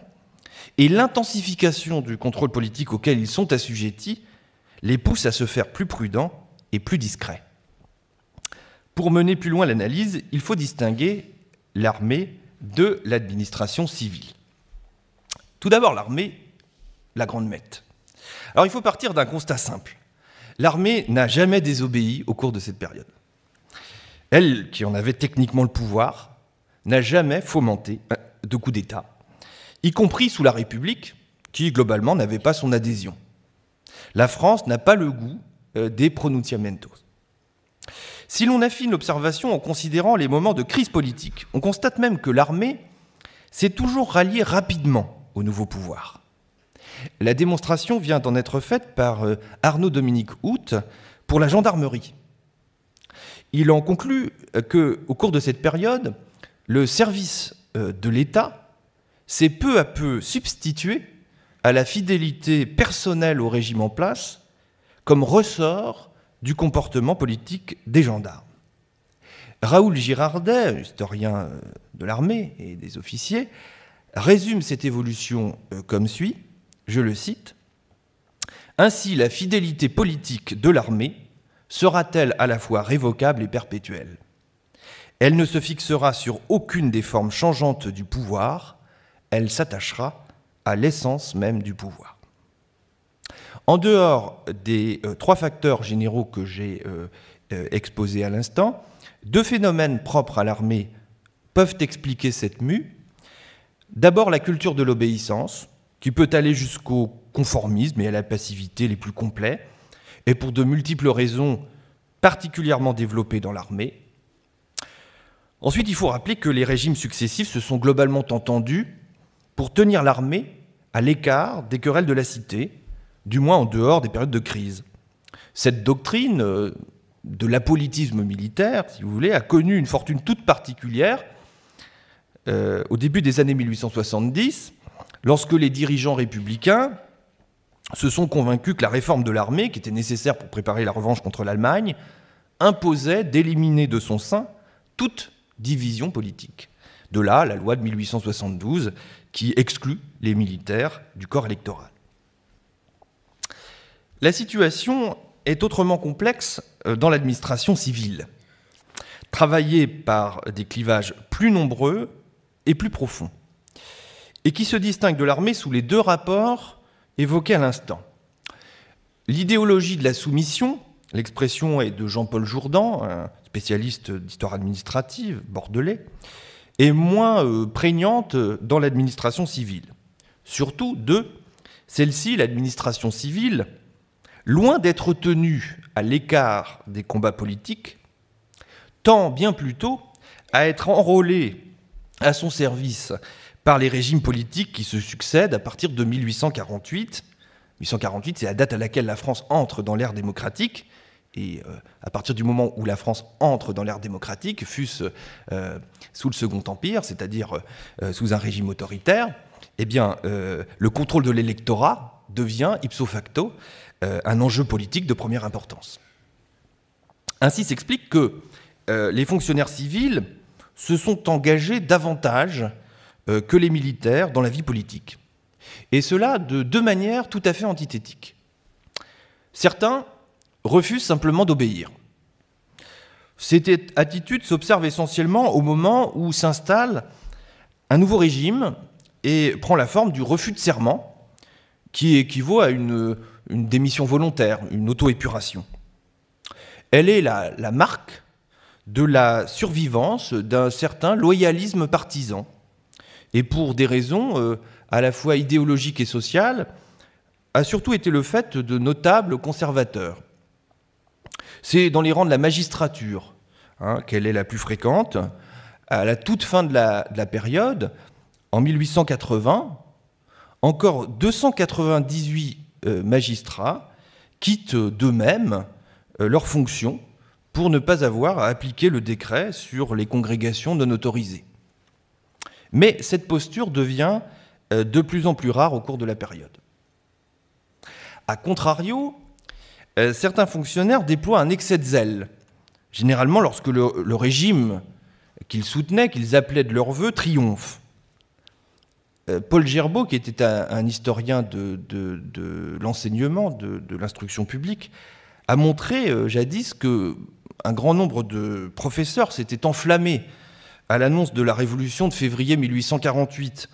et l'intensification du contrôle politique auquel ils sont assujettis les poussent à se faire plus prudents et plus discrets. Pour mener plus loin l'analyse, il faut distinguer l'armée de l'administration civile. Tout d'abord, l'armée, la grande mette. Alors il faut partir d'un constat simple. L'armée n'a jamais désobéi au cours de cette période. Elle, qui en avait techniquement le pouvoir, n'a jamais fomenté euh, de coup d'État, y compris sous la République, qui globalement n'avait pas son adhésion. La France n'a pas le goût euh, des pronunciamentos. Si l'on affine l'observation en considérant les moments de crise politique, on constate même que l'armée s'est toujours ralliée rapidement au nouveau pouvoir. La démonstration vient d'en être faite par euh, Arnaud Dominique Hout pour la gendarmerie. Il en conclut euh, que, au cours de cette période, le service euh, de l'État s'est peu à peu substitué à la fidélité personnelle au régime en place comme ressort du comportement politique des gendarmes. Raoul Girardet, historien euh, de l'armée et des officiers, résume cette évolution euh, comme suit, je le cite, Ainsi la fidélité politique de l'armée sera-t-elle à la fois révocable et perpétuelle Elle ne se fixera sur aucune des formes changeantes du pouvoir, elle s'attachera à l'essence même du pouvoir. En dehors des euh, trois facteurs généraux que j'ai euh, euh, exposés à l'instant, deux phénomènes propres à l'armée peuvent expliquer cette mue. D'abord la culture de l'obéissance, qui peut aller jusqu'au conformisme et à la passivité les plus complets, et pour de multiples raisons particulièrement développées dans l'armée. Ensuite, il faut rappeler que les régimes successifs se sont globalement entendus pour tenir l'armée à l'écart des querelles de la cité, du moins en dehors des périodes de crise. Cette doctrine euh, de l'apolitisme militaire, si vous voulez, a connu une fortune toute particulière euh, au début des années 1870, lorsque les dirigeants républicains se sont convaincus que la réforme de l'armée, qui était nécessaire pour préparer la revanche contre l'Allemagne, imposait d'éliminer de son sein toute division politique. De là, la loi de 1872 qui exclut les militaires du corps électoral. La situation est autrement complexe euh, dans l'administration civile, travaillée par des clivages plus nombreux et plus profonds, et qui se distingue de l'armée sous les deux rapports évoqués à l'instant. L'idéologie de la soumission, l'expression est de Jean-Paul Jourdan, spécialiste d'histoire administrative bordelais, est moins euh, prégnante euh, dans l'administration civile. Surtout, de celle-ci, l'administration civile, loin d'être tenu à l'écart des combats politiques, tend bien plutôt à être enrôlé à son service par les régimes politiques qui se succèdent à partir de 1848. 1848, c'est la date à laquelle la France entre dans l'ère démocratique. Et euh, à partir du moment où la France entre dans l'ère démocratique, fût-ce euh, sous le Second Empire, c'est-à-dire euh, sous un régime autoritaire, eh bien, le contrôle de l'électorat devient ipso facto euh, un enjeu politique de première importance. Ainsi s'explique que euh, les fonctionnaires civils se sont engagés davantage euh, que les militaires dans la vie politique. Et cela de deux manières tout à fait antithétiques. Certains refusent simplement d'obéir. Cette attitude s'observe essentiellement au moment où s'installe un nouveau régime et prend la forme du refus de serment, qui équivaut à une une démission volontaire, une auto-épuration. Elle est la, marque de la survivance d'un certain loyalisme partisan. Et pour des raisons euh, à la fois idéologiques et sociales, a surtout été le fait de notables conservateurs. C'est dans les rangs de la magistrature hein, qu'elle est la plus fréquente. À la toute fin de la, de la période, en 1880, encore 298 euh, magistrats quittent d'eux-mêmes euh, leurs fonctions pour ne pas avoir à appliquer le décret sur les congrégations non autorisées. Mais cette posture devient euh, de plus en plus rare au cours de la période. A contrario, certains fonctionnaires déploient un excès de zèle, généralement lorsque le, régime qu'ils soutenaient, qu'ils appelaient de leur vœu, triomphe. Euh, Paul Gerbeau, qui était un, historien de, l'enseignement, de, l'instruction publique, a montré euh, jadis que un grand nombre de professeurs s'étaient enflammés à l'annonce de la Révolution de février 1848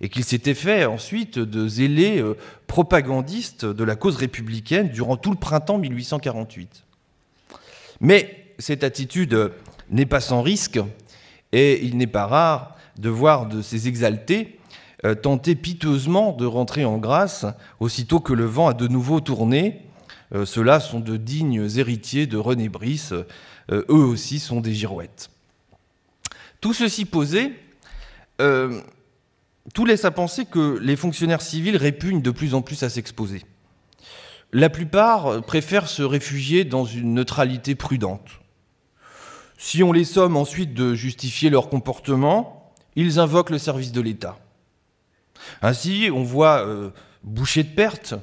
et qu'ils s'étaient fait ensuite de zélés euh, propagandistes de la cause républicaine durant tout le printemps 1848. Mais cette attitude n'est pas sans risque et il n'est pas rare de voir de ces exaltés euh, tenter piteusement de rentrer en grâce aussitôt que le vent a de nouveau tourné. Euh, ceux-là sont de dignes héritiers de René Brice, euh, eux aussi sont des girouettes. Tout ceci posé, tout laisse à penser que les fonctionnaires civils répugnent de plus en plus à s'exposer. La plupart préfèrent se réfugier dans une neutralité prudente. Si on les somme ensuite de justifier leur comportement, ils invoquent le service de l'État. Ainsi, on voit euh, Boucher de Perte,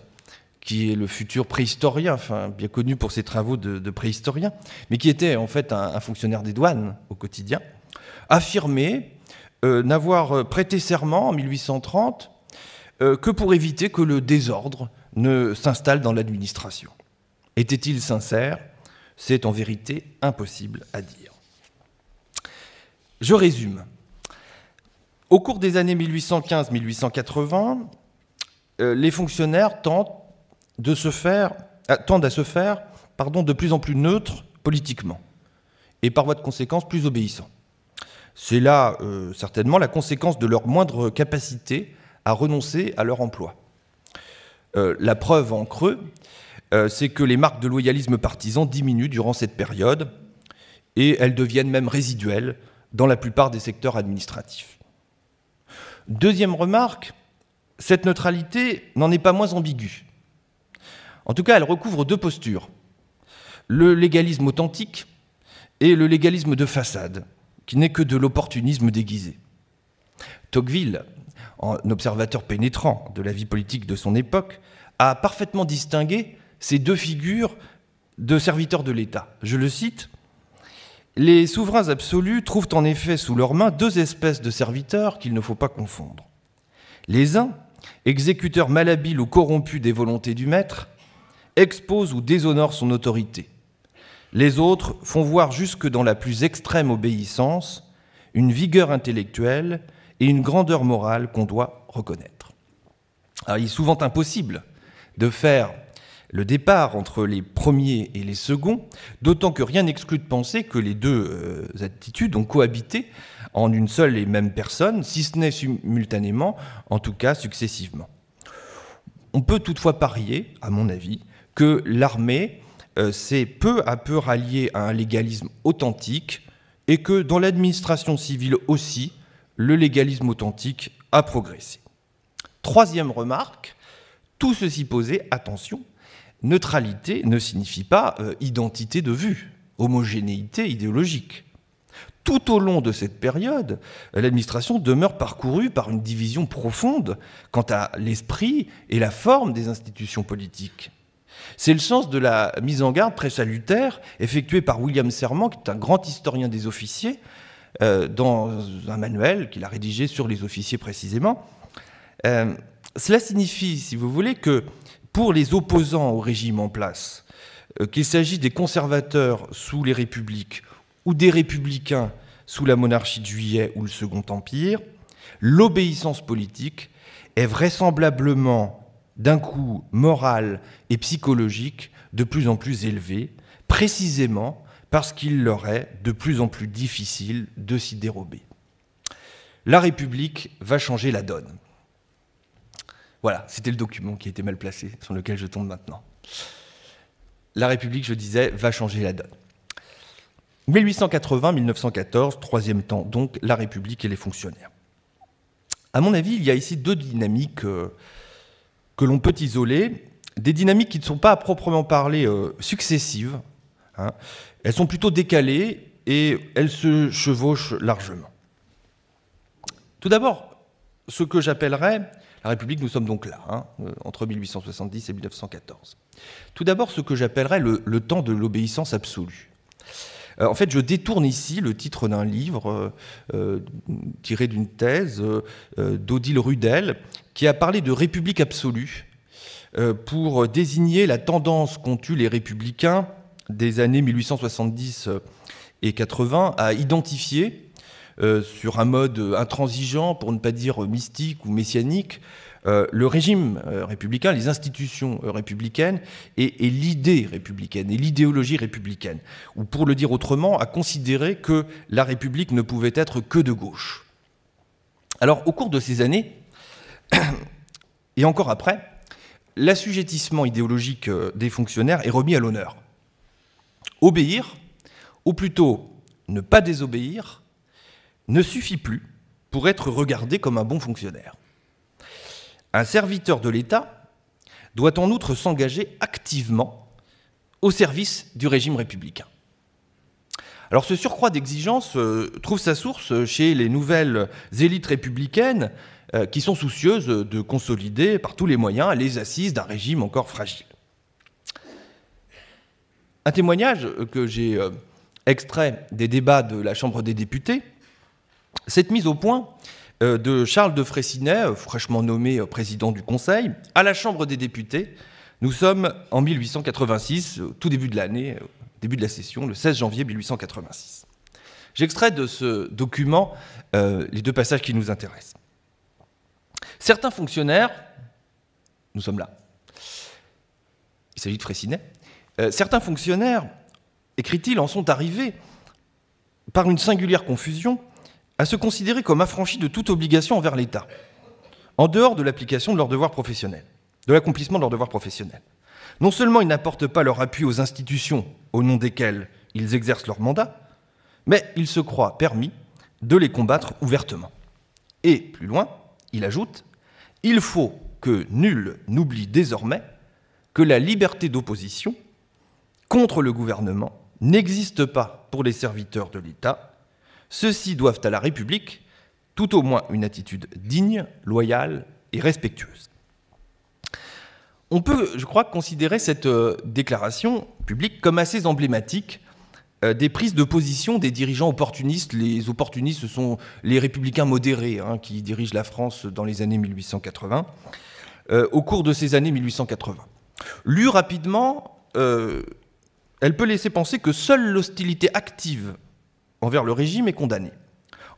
qui est le futur préhistorien, bien connu pour ses travaux de, préhistorien, mais qui était en fait un, fonctionnaire des douanes au quotidien, affirmer euh, n'avoir euh, prêté serment en 1830 que pour éviter que le désordre ne s'installe dans l'administration. Était-il sincère C'est en vérité impossible à dire. Je résume. Au cours des années 1815-1880, euh, les fonctionnaires tentent, de se faire, euh, tendent à se faire pardon, de plus en plus neutres politiquement et par voie de conséquence plus obéissants. C'est là euh, certainement la conséquence de leur moindre capacité à renoncer à leur emploi. la preuve en creux, c'est que les marques de loyalisme partisan diminuent durant cette période et elles deviennent même résiduelles dans la plupart des secteurs administratifs. Deuxième remarque, cette neutralité n'en est pas moins ambiguë. En tout cas, elle recouvre deux postures. Le légalisme authentique et le légalisme de façade, qui n'est que de l'opportunisme déguisé. Tocqueville, en observateur pénétrant de la vie politique de son époque, a parfaitement distingué ces deux figures de serviteurs de l'État. Je le cite, les souverains absolus trouvent en effet sous leurs mains deux espèces de serviteurs qu'il ne faut pas confondre. Les uns, exécuteurs malhabiles ou corrompus des volontés du maître, exposent ou déshonorent son autorité. Les autres font voir jusque dans la plus extrême obéissance une vigueur intellectuelle et une grandeur morale qu'on doit reconnaître. Ah, il est souvent impossible de faire le départ entre les premiers et les seconds, d'autant que rien n'exclut de penser que les deux euh, attitudes ont cohabité en une seule et même personne, si ce n'est simultanément, en tout cas successivement. On peut toutefois parier, à mon avis, que l'armée euh, s'est peu à peu ralliée à un légalisme authentique et que dans l'administration civile aussi, le légalisme authentique a progressé. Troisième remarque, tout ceci posé, attention, Neutralité ne signifie pas euh, identité de vue, homogénéité idéologique. Tout au long de cette période, euh, l'administration demeure parcourue par une division profonde quant à l'esprit et la forme des institutions politiques. C'est le sens de la mise en garde très salutaire effectuée par William Serment, qui est un grand historien des officiers, euh, dans un manuel qu'il a rédigé sur les officiers précisément. cela signifie, si vous voulez, que pour les opposants au régime en place, euh, qu'il s'agisse des conservateurs sous les républiques ou des républicains sous la monarchie de Juillet ou le Second Empire, l'obéissance politique est vraisemblablement d'un coût moral et psychologique de plus en plus élevé, précisément parce qu'il leur est de plus en plus difficile de s'y dérober. La République va changer la donne. Voilà, c'était le document qui était mal placé, sur lequel je tombe maintenant. La République, je disais, va changer la donne. 1880-1914, troisième temps donc, la République et les fonctionnaires. À mon avis, il y a ici deux dynamiques euh, que l'on peut isoler, des dynamiques qui ne sont pas à proprement parler euh, successives, hein. elles sont plutôt décalées et elles se chevauchent largement. Tout d'abord, ce que j'appellerais la République, nous sommes donc là, hein, euh, entre 1870 et 1914. Tout d'abord, ce que j'appellerais le, temps de l'obéissance absolue. Euh, en fait, je détourne ici le titre d'un livre euh, tiré d'une thèse d'Odile Rudel, qui a parlé de République absolue pour désigner la tendance qu'ont eu les républicains des années 1870 et 80 à identifier euh, sur un mode intransigeant, pour ne pas dire mystique ou messianique, euh, le régime euh, républicain, les institutions républicaines et, et l'idée républicaine et l'idéologie républicaine, ou pour le dire autrement, à considérer que la République ne pouvait être que de gauche. Alors au cours de ces années, et encore après, l'assujettissement idéologique des fonctionnaires est remis à l'honneur. Obéir, ou plutôt ne pas désobéir, ne suffit plus pour être regardé comme un bon fonctionnaire. Un serviteur de l'État doit en outre s'engager activement au service du régime républicain. Alors ce surcroît d'exigence euh, trouve sa source chez les nouvelles élites républicaines euh, qui sont soucieuses de consolider par tous les moyens les assises d'un régime encore fragile. Un témoignage que j'ai euh, extrait des débats de la Chambre des députés cette mise au point euh, de Charles de Freycinet, euh, fraîchement nommé euh, président du Conseil, à la Chambre des députés, nous sommes en 1886, au tout début de l'année, début de la session, le 16 janvier 1886. J'extrais de ce document les deux passages qui nous intéressent. Certains fonctionnaires, nous sommes là, il s'agit de Freycinet, certains fonctionnaires, écrit-il, en sont arrivés, par une singulière confusion, à se considérer comme affranchis de toute obligation envers l'État, en dehors de l'application de leurs devoirs professionnels, de l'accomplissement de leurs devoirs professionnels. Non seulement ils n'apportent pas leur appui aux institutions au nom desquelles ils exercent leur mandat, mais ils se croient permis de les combattre ouvertement. Et plus loin, il ajoute Il faut que nul n'oublie désormais que la liberté d'opposition contre le gouvernement n'existe pas pour les serviteurs de l'État ceux-ci doivent à la République tout au moins une attitude digne, loyale et respectueuse. On peut, je crois, considérer cette euh, déclaration publique comme assez emblématique euh, des prises de position des dirigeants opportunistes. Les opportunistes, ce sont les républicains modérés hein, qui dirigent la France dans les années 1880, euh, au cours de ces années 1880. Lue rapidement, elle peut laisser penser que seule l'hostilité active envers le régime est condamnée.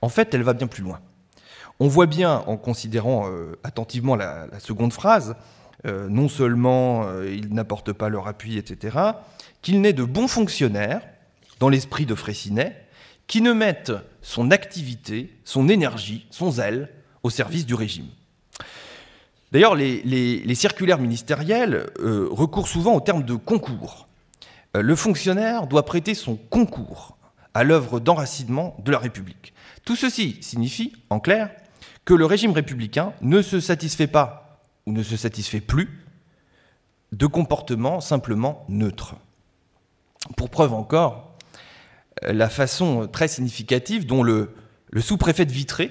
En fait, elle va bien plus loin. On voit bien, en considérant euh, attentivement la, seconde phrase, euh, non seulement euh, ils n'apportent pas leur appui, etc., qu'il n'est de bons fonctionnaires, dans l'esprit de Fraissinet, qui ne mettent son activité, son énergie, son zèle au service du régime. D'ailleurs, les, les, circulaires ministériels recourent souvent au terme de concours. le fonctionnaire doit prêter son concours à l'œuvre d'enracinement de la République. Tout ceci signifie, en clair, que le régime républicain ne se satisfait pas ou ne se satisfait plus de comportements simplement neutres. Pour preuve encore, euh, la façon très significative dont le, sous-préfet de Vitré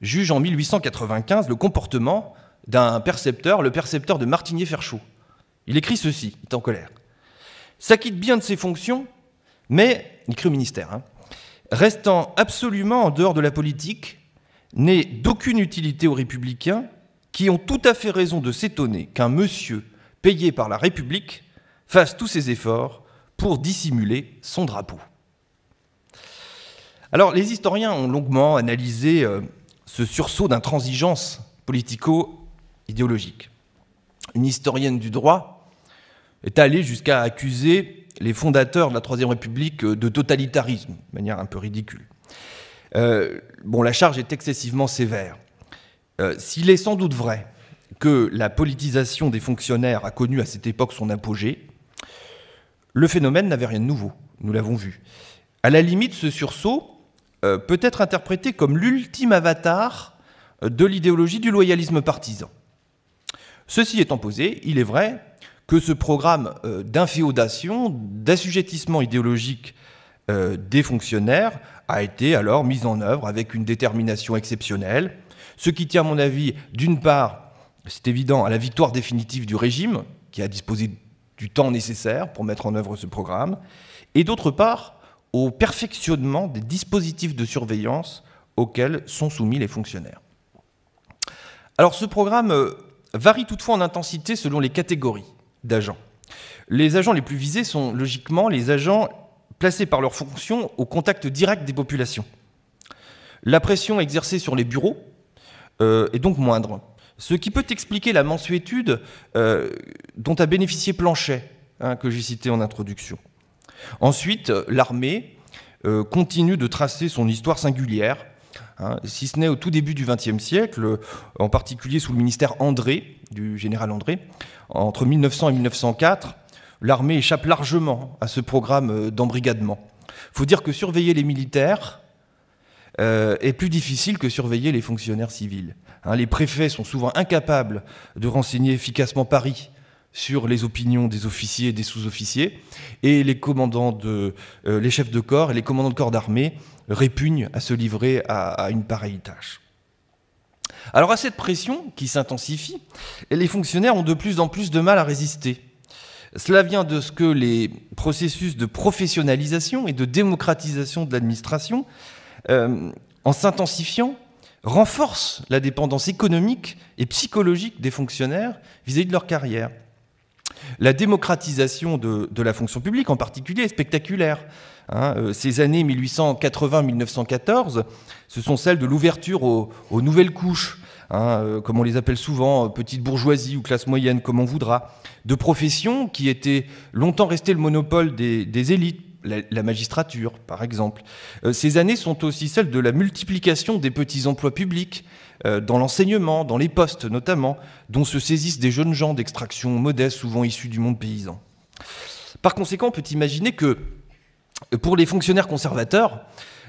juge en 1895 le comportement d'un percepteur, le percepteur de martinier ferchaud Il écrit ceci, il est en colère. S'acquitte bien de ses fonctions, mais il au ministère, hein. restant absolument en dehors de la politique, n'est d'aucune utilité aux républicains qui ont tout à fait raison de s'étonner qu'un monsieur payé par la République fasse tous ses efforts pour dissimuler son drapeau. Alors les historiens ont longuement analysé euh, ce sursaut d'intransigeance politico-idéologique. Une historienne du droit est allée jusqu'à accuser les fondateurs de la Troisième République euh, de totalitarisme, de manière un peu ridicule. Euh, bon, la charge est excessivement sévère. Euh, s'il est sans doute vrai que la politisation des fonctionnaires a connu à cette époque son apogée, le phénomène n'avait rien de nouveau, nous l'avons vu. À la limite, ce sursaut peut être interprété comme l'ultime avatar de l'idéologie du loyalisme partisan. Ceci étant posé, il est vrai que ce programme euh, d'inféodation, d'assujettissement idéologique euh, des fonctionnaires a été alors mis en œuvre avec une détermination exceptionnelle, ce qui tient à mon avis d'une part, c'est évident, à la victoire définitive du régime, qui a disposé du temps nécessaire pour mettre en œuvre ce programme, et d'autre part, au perfectionnement des dispositifs de surveillance auxquels sont soumis les fonctionnaires. Alors ce programme euh, varie toutefois en intensité selon les catégories d'agents. Les agents les plus visés sont logiquement les agents placés par leur fonction au contact direct des populations. La pression exercée sur les bureaux euh, est donc moindre. Ce qui peut expliquer la mensuétude euh, dont a bénéficié Planchet, hein, que j'ai cité en introduction. Ensuite, l'armée euh, continue de tracer son histoire singulière Hein, si ce n'est au tout début du XXe siècle, euh, en particulier sous le ministère André, du général André, entre 1900 et 1904, l'armée échappe largement à ce programme euh, d'embrigadement. Il faut dire que surveiller les militaires euh, est plus difficile que surveiller les fonctionnaires civils. Hein. les préfets sont souvent incapables de renseigner efficacement Paris sur les opinions des officiers et des sous-officiers. Et les commandants de, euh, les chefs de corps et les commandants de corps d'armée répugnent à se livrer à, une pareille tâche. Alors à cette pression qui s'intensifie, les fonctionnaires ont de plus en plus de mal à résister. Cela vient de ce que les processus de professionnalisation et de démocratisation de l'administration, euh, en s'intensifiant, renforcent la dépendance économique et psychologique des fonctionnaires vis à -vis de leur carrière. La démocratisation de, la fonction publique en particulier est spectaculaire. Hein, euh, ces années 1880-1914, ce sont celles de l'ouverture aux, nouvelles couches, hein, euh, comme on les appelle souvent, euh, petite bourgeoisie ou classe moyenne, comme on voudra, de professions qui étaient longtemps restées le monopole des, élites. la, magistrature, par exemple. ces années sont aussi celles de la multiplication des petits emplois publics, euh, dans l'enseignement, dans les postes notamment, dont se saisissent des jeunes gens d'extraction modeste, souvent issus du monde paysan. Par conséquent, on peut imaginer que euh, pour les fonctionnaires conservateurs,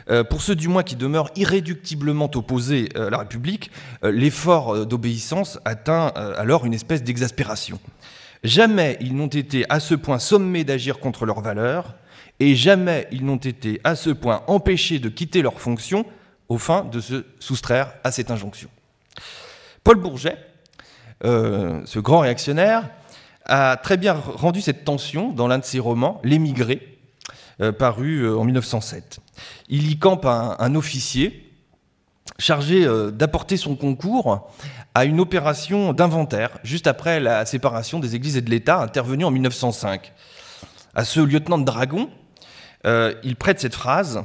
euh, pour ceux du moins qui demeurent irréductiblement opposés à la République, l'effort d'obéissance atteint alors une espèce d'exaspération. Jamais ils n'ont été à ce point sommés d'agir contre leurs valeurs, et jamais ils n'ont été à ce point empêchés de quitter leurs fonctions au fin de se soustraire à cette injonction. Paul Bourget, euh, ce grand réactionnaire, a très bien rendu cette tension dans l'un de ses romans, L'émigré, euh, paru euh, en 1907. Il y campe un, officier chargé d'apporter son concours à une opération d'inventaire, juste après la séparation des églises et de l'État, intervenue en 1905. À ce lieutenant de dragon, il prête cette phrase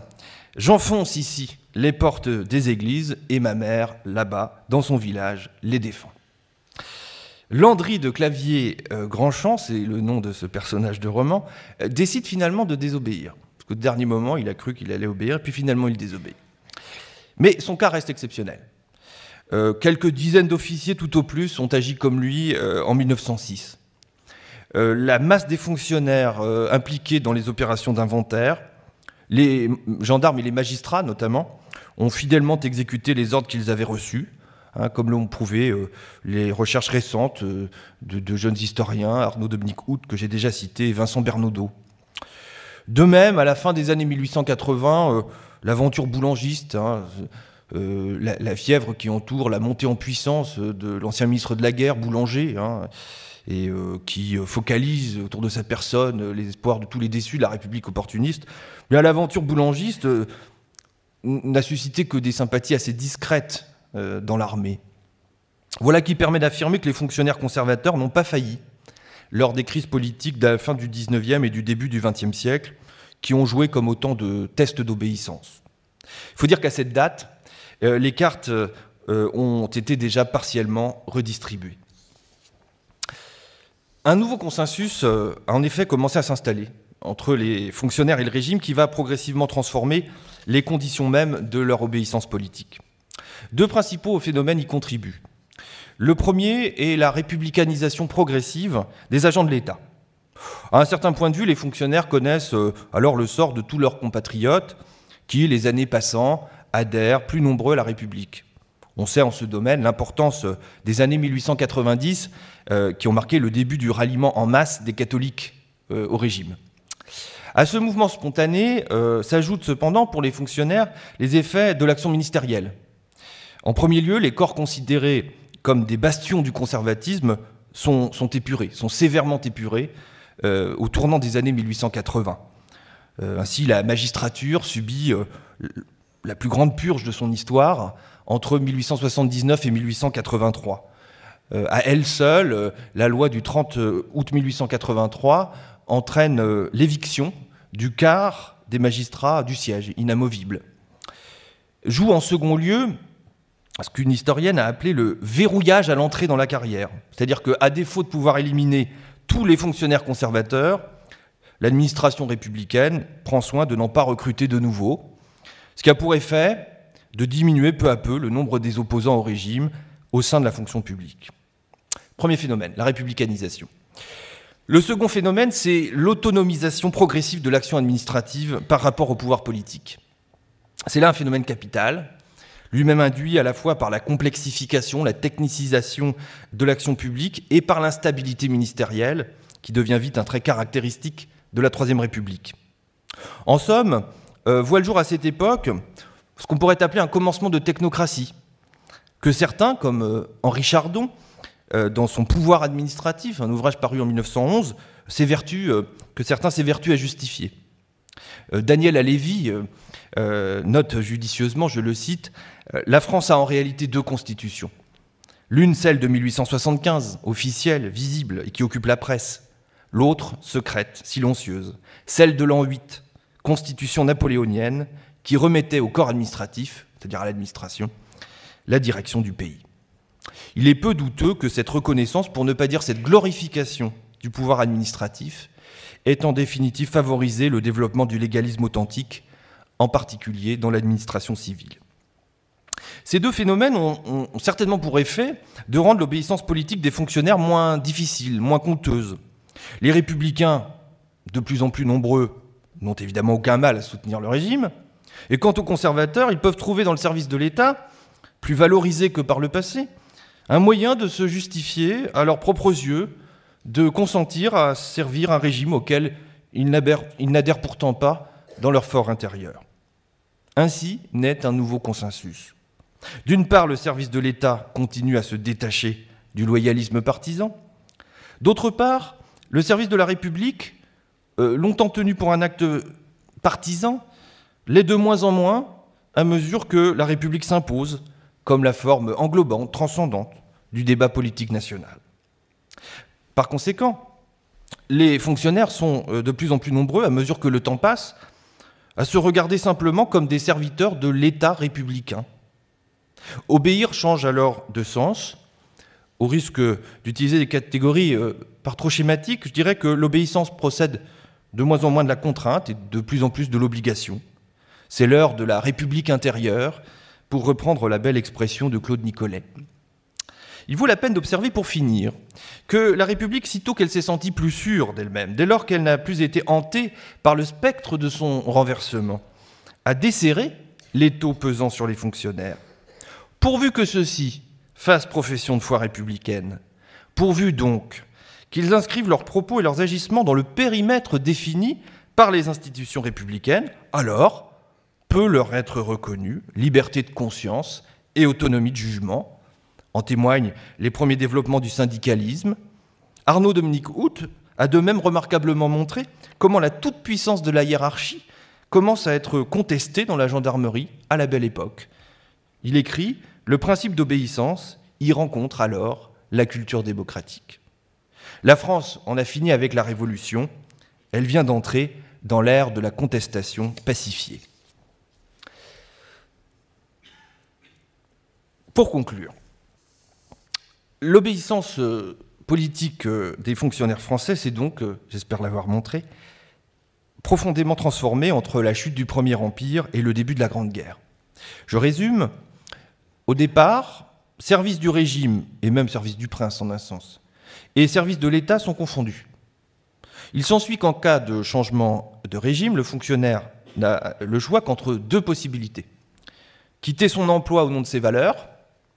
J'enfonce ici les portes des églises et ma mère, là-bas, dans son village, les défend. Landry de Clavier euh, Grandchamp, c'est le nom de ce personnage de roman, euh, décide finalement de désobéir. Parce qu'au dernier moment, il a cru qu'il allait obéir, puis finalement, il désobéit. Mais son cas reste exceptionnel. Euh, quelques dizaines d'officiers, tout au plus, ont agi comme lui en 1906. la masse des fonctionnaires impliqués dans les opérations d'inventaire, les gendarmes et les magistrats, notamment, ont fidèlement exécuté les ordres qu'ils avaient reçus, hein, comme l'ont prouvé euh, les recherches récentes euh, de, jeunes historiens, Arnaud Dominique Hout, que j'ai déjà cité, et Vincent Bernaudot. De même, à la fin des années 1880, euh, l'aventure boulangiste, hein, la, fièvre qui entoure la montée en puissance de l'ancien ministre de la Guerre, Boulanger, hein, et euh, qui euh, focalise autour de sa personne euh, les espoirs de tous les déçus de la République opportuniste. Mais l'aventure boulangiste n'a suscité que des sympathies assez discrètes dans l'armée. Voilà qui permet d'affirmer que les fonctionnaires conservateurs n'ont pas failli lors des crises politiques de la fin du 19e et du début du 20e siècle, qui ont joué comme autant de tests d'obéissance. Il faut dire qu'à cette date, les cartes ont été déjà partiellement redistribuées. Un nouveau consensus euh, a en effet commencé à s'installer entre les fonctionnaires et le régime qui va progressivement transformer les conditions mêmes de leur obéissance politique. Deux principaux phénomènes y contribuent. Le premier est la républicanisation progressive des agents de l'État. À un certain point de vue, les fonctionnaires connaissent euh, alors le sort de tous leurs compatriotes qui, les années passant, adhèrent plus nombreux à la République. On sait en ce domaine l'importance euh, des années 1890 euh, qui ont marqué le début du ralliement en masse des catholiques euh, au régime. À ce mouvement spontané s'ajoutent cependant pour les fonctionnaires les effets de l'action ministérielle. En premier lieu, les corps considérés comme des bastions du conservatisme sont, sont épurés, sont sévèrement épurés au tournant des années 1880. ainsi, la magistrature subit la plus grande purge de son histoire, entre 1879 et 1883. Euh, à elle seule, euh, la loi du 30 euh, août 1883 entraîne l'éviction du quart des magistrats du siège, inamovible. Joue en second lieu ce qu'une historienne a appelé le verrouillage à l'entrée dans la carrière. C'est-à-dire qu'à défaut de pouvoir éliminer tous les fonctionnaires conservateurs, l'administration républicaine prend soin de n'en pas recruter de nouveaux, ce qui a pour effet de diminuer peu à peu le nombre des opposants au régime au sein de la fonction publique. Premier phénomène, la républicanisation. Le second phénomène, c'est l'autonomisation progressive de l'action administrative par rapport au pouvoir politique. C'est là un phénomène capital, lui-même induit à la fois par la complexification, la technicisation de l'action publique et par l'instabilité ministérielle, qui devient vite un trait caractéristique de la Troisième République. En somme, euh, voit le jour à cette époque ce qu'on pourrait appeler un commencement de technocratie, que certains, comme euh, Henri Chardon, euh, dans son pouvoir administratif, un ouvrage paru en 1911, vertus, euh, que certains s'évertuent à justifier. Daniel Alévi note judicieusement, je le cite, La France a en réalité deux constitutions. L'une, celle de 1875, officielle, visible et qui occupe la presse. L'autre, secrète, silencieuse, celle de l'an 8, constitution napoléonienne, qui remettait au corps administratif, c'est-à-dire à, l'administration, la direction du pays. Il est peu douteux que cette reconnaissance, pour ne pas dire cette glorification du pouvoir administratif, ait en définitive favorisé le développement du légalisme authentique, en particulier dans l'administration civile. Ces deux phénomènes ont, certainement pour effet de rendre l'obéissance politique des fonctionnaires moins difficile, moins coûteuse. Les républicains, de plus en plus nombreux, n'ont évidemment aucun mal à soutenir le régime, et quant aux conservateurs, ils peuvent trouver dans le service de l'État, plus valorisé que par le passé, un moyen de se justifier à leurs propres yeux, de consentir à servir un régime auquel ils n'adhèrent pourtant pas dans leur fort intérieur. Ainsi naît un nouveau consensus. D'une part, le service de l'État continue à se détacher du loyalisme partisan. D'autre part, le service de la République, euh, longtemps tenu pour un acte partisan, l'est de moins en moins à mesure que la République s'impose comme la forme englobante, transcendante du débat politique national. Par conséquent, les fonctionnaires sont euh, de plus en plus nombreux, à mesure que le temps passe, à se regarder simplement comme des serviteurs de l'État républicain. Obéir change alors de sens. Au risque d'utiliser des catégories euh, par trop schématiques, je dirais que l'obéissance procède de moins en moins de la contrainte et de plus en plus de l'obligation. C'est l'heure de la République intérieure, pour reprendre la belle expression de Claude Nicolet. Il vaut la peine d'observer pour finir que la République, sitôt qu'elle s'est sentie plus sûre d'elle-même, dès lors qu'elle n'a plus été hantée par le spectre de son renversement, a desserré les taux pesant sur les fonctionnaires. Pourvu que ceux-ci fassent profession de foi républicaine, pourvu donc qu'ils inscrivent leurs propos et leurs agissements dans le périmètre défini par les institutions républicaines, alors peut leur être reconnue, liberté de conscience et autonomie de jugement. En témoignent les premiers développements du syndicalisme. Arnaud Dominique Hout a de même remarquablement montré comment la toute-puissance de la hiérarchie commence à être contestée dans la gendarmerie à la belle époque. Il écrit Le principe d'obéissance y rencontre alors la culture démocratique. La France en a fini avec la Révolution elle vient d'entrer dans l'ère de la contestation pacifiée. Pour conclure, l'obéissance euh, politique euh, des fonctionnaires français s'est donc, euh, j'espère l'avoir montré, profondément transformée entre la chute du Premier Empire et le début de la Grande Guerre. Je résume, au départ, service du régime, et même service du prince en un sens, et service de l'État sont confondus. Il s'ensuit qu'en cas de changement de régime, le fonctionnaire n'a le choix qu'entre deux possibilités. Quitter son emploi au nom de ses valeurs,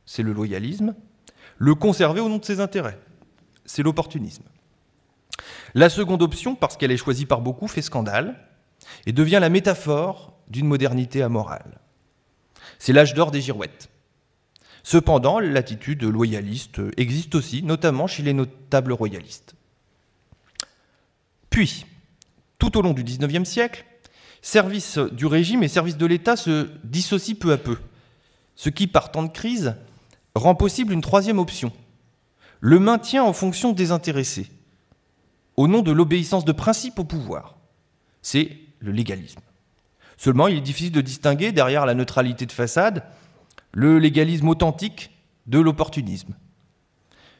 c'est le loyalisme, le conserver au nom de ses intérêts, c'est l'opportunisme. La seconde option, parce qu'elle est choisie par beaucoup, fait scandale et devient la métaphore d'une modernité amorale. C'est l'âge d'or des girouettes. Cependant, l'attitude loyaliste existe aussi, notamment chez les notables royalistes. Puis, tout au long du XIXe siècle, service du régime et service de l'État se dissocient peu à peu, ce qui, par temps de crise, rend possible une troisième option, le maintien en fonction intéressés, au nom de l'obéissance de principe au pouvoir. C'est le légalisme. Seulement, il est difficile de distinguer derrière la neutralité de façade le légalisme authentique de l'opportunisme.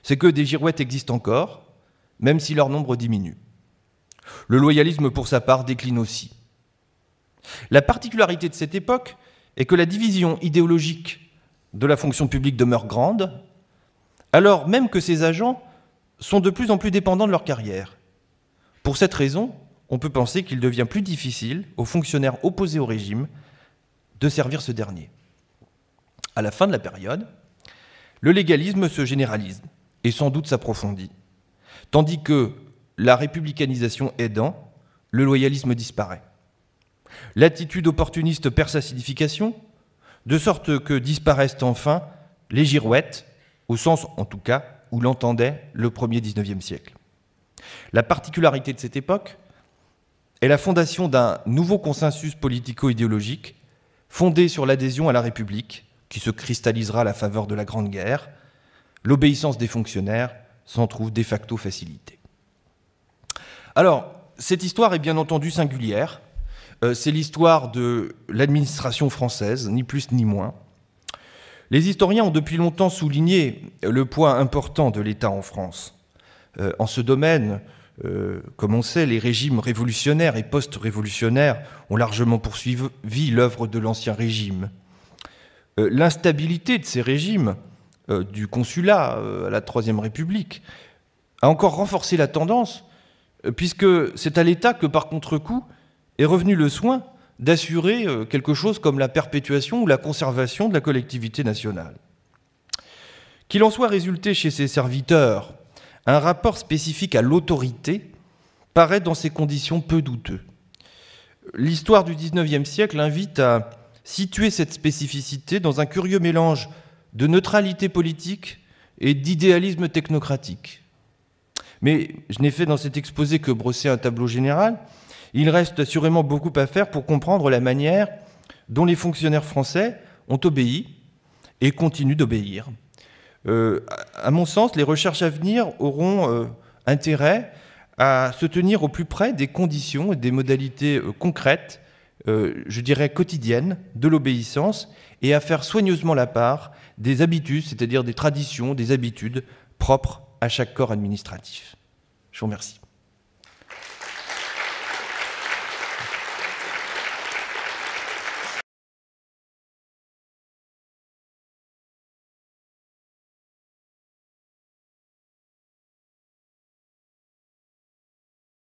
C'est que des girouettes existent encore, même si leur nombre diminue. Le loyalisme, pour sa part, décline aussi. La particularité de cette époque est que la division idéologique de la fonction publique demeure grande, alors même que ces agents sont de plus en plus dépendants de leur carrière. Pour cette raison, on peut penser qu'il devient plus difficile aux fonctionnaires opposés au régime de servir ce dernier. À la fin de la période, le légalisme se généralise et sans doute s'approfondit, tandis que la républicanisation aidant, le loyalisme disparaît. L'attitude opportuniste perd sa signification de sorte que disparaissent enfin les girouettes, au sens en tout cas où l'entendait le premier XIXe siècle. La particularité de cette époque est la fondation d'un nouveau consensus politico-idéologique fondé sur l'adhésion à la République, qui se cristallisera à la faveur de la Grande Guerre, l'obéissance des fonctionnaires s'en trouve de facto facilitée. Alors, cette histoire est bien entendu singulière, euh, c'est l'histoire de l'administration française, ni plus ni moins. Les historiens ont depuis longtemps souligné le poids important de l'État en France. Euh, en ce domaine, euh, comme on sait, les régimes révolutionnaires et post-révolutionnaires ont largement poursuivi l'œuvre de l'Ancien Régime. L'instabilité de ces régimes, du consulat à la Troisième République, a encore renforcé la tendance, puisque c'est à l'État que, par contre-coup, est revenu le soin d'assurer euh, quelque chose comme la perpétuation ou la conservation de la collectivité nationale. Qu'il en soit résulté chez ses serviteurs un rapport spécifique à l'autorité paraît dans ces conditions peu douteux. L'histoire du XIXe siècle invite à situer cette spécificité dans un curieux mélange de neutralité politique et d'idéalisme technocratique. Mais je n'ai fait dans cet exposé que brosser un tableau général, il reste assurément beaucoup à faire pour comprendre la manière dont les fonctionnaires français ont obéi et continuent d'obéir. Euh, à mon sens, les recherches à venir auront euh, intérêt à se tenir au plus près des conditions et des modalités euh, concrètes, je dirais quotidiennes, de l'obéissance et à faire soigneusement la part des habitudes, c'est-à-dire des traditions, des habitudes propres à chaque corps administratif. Je vous remercie.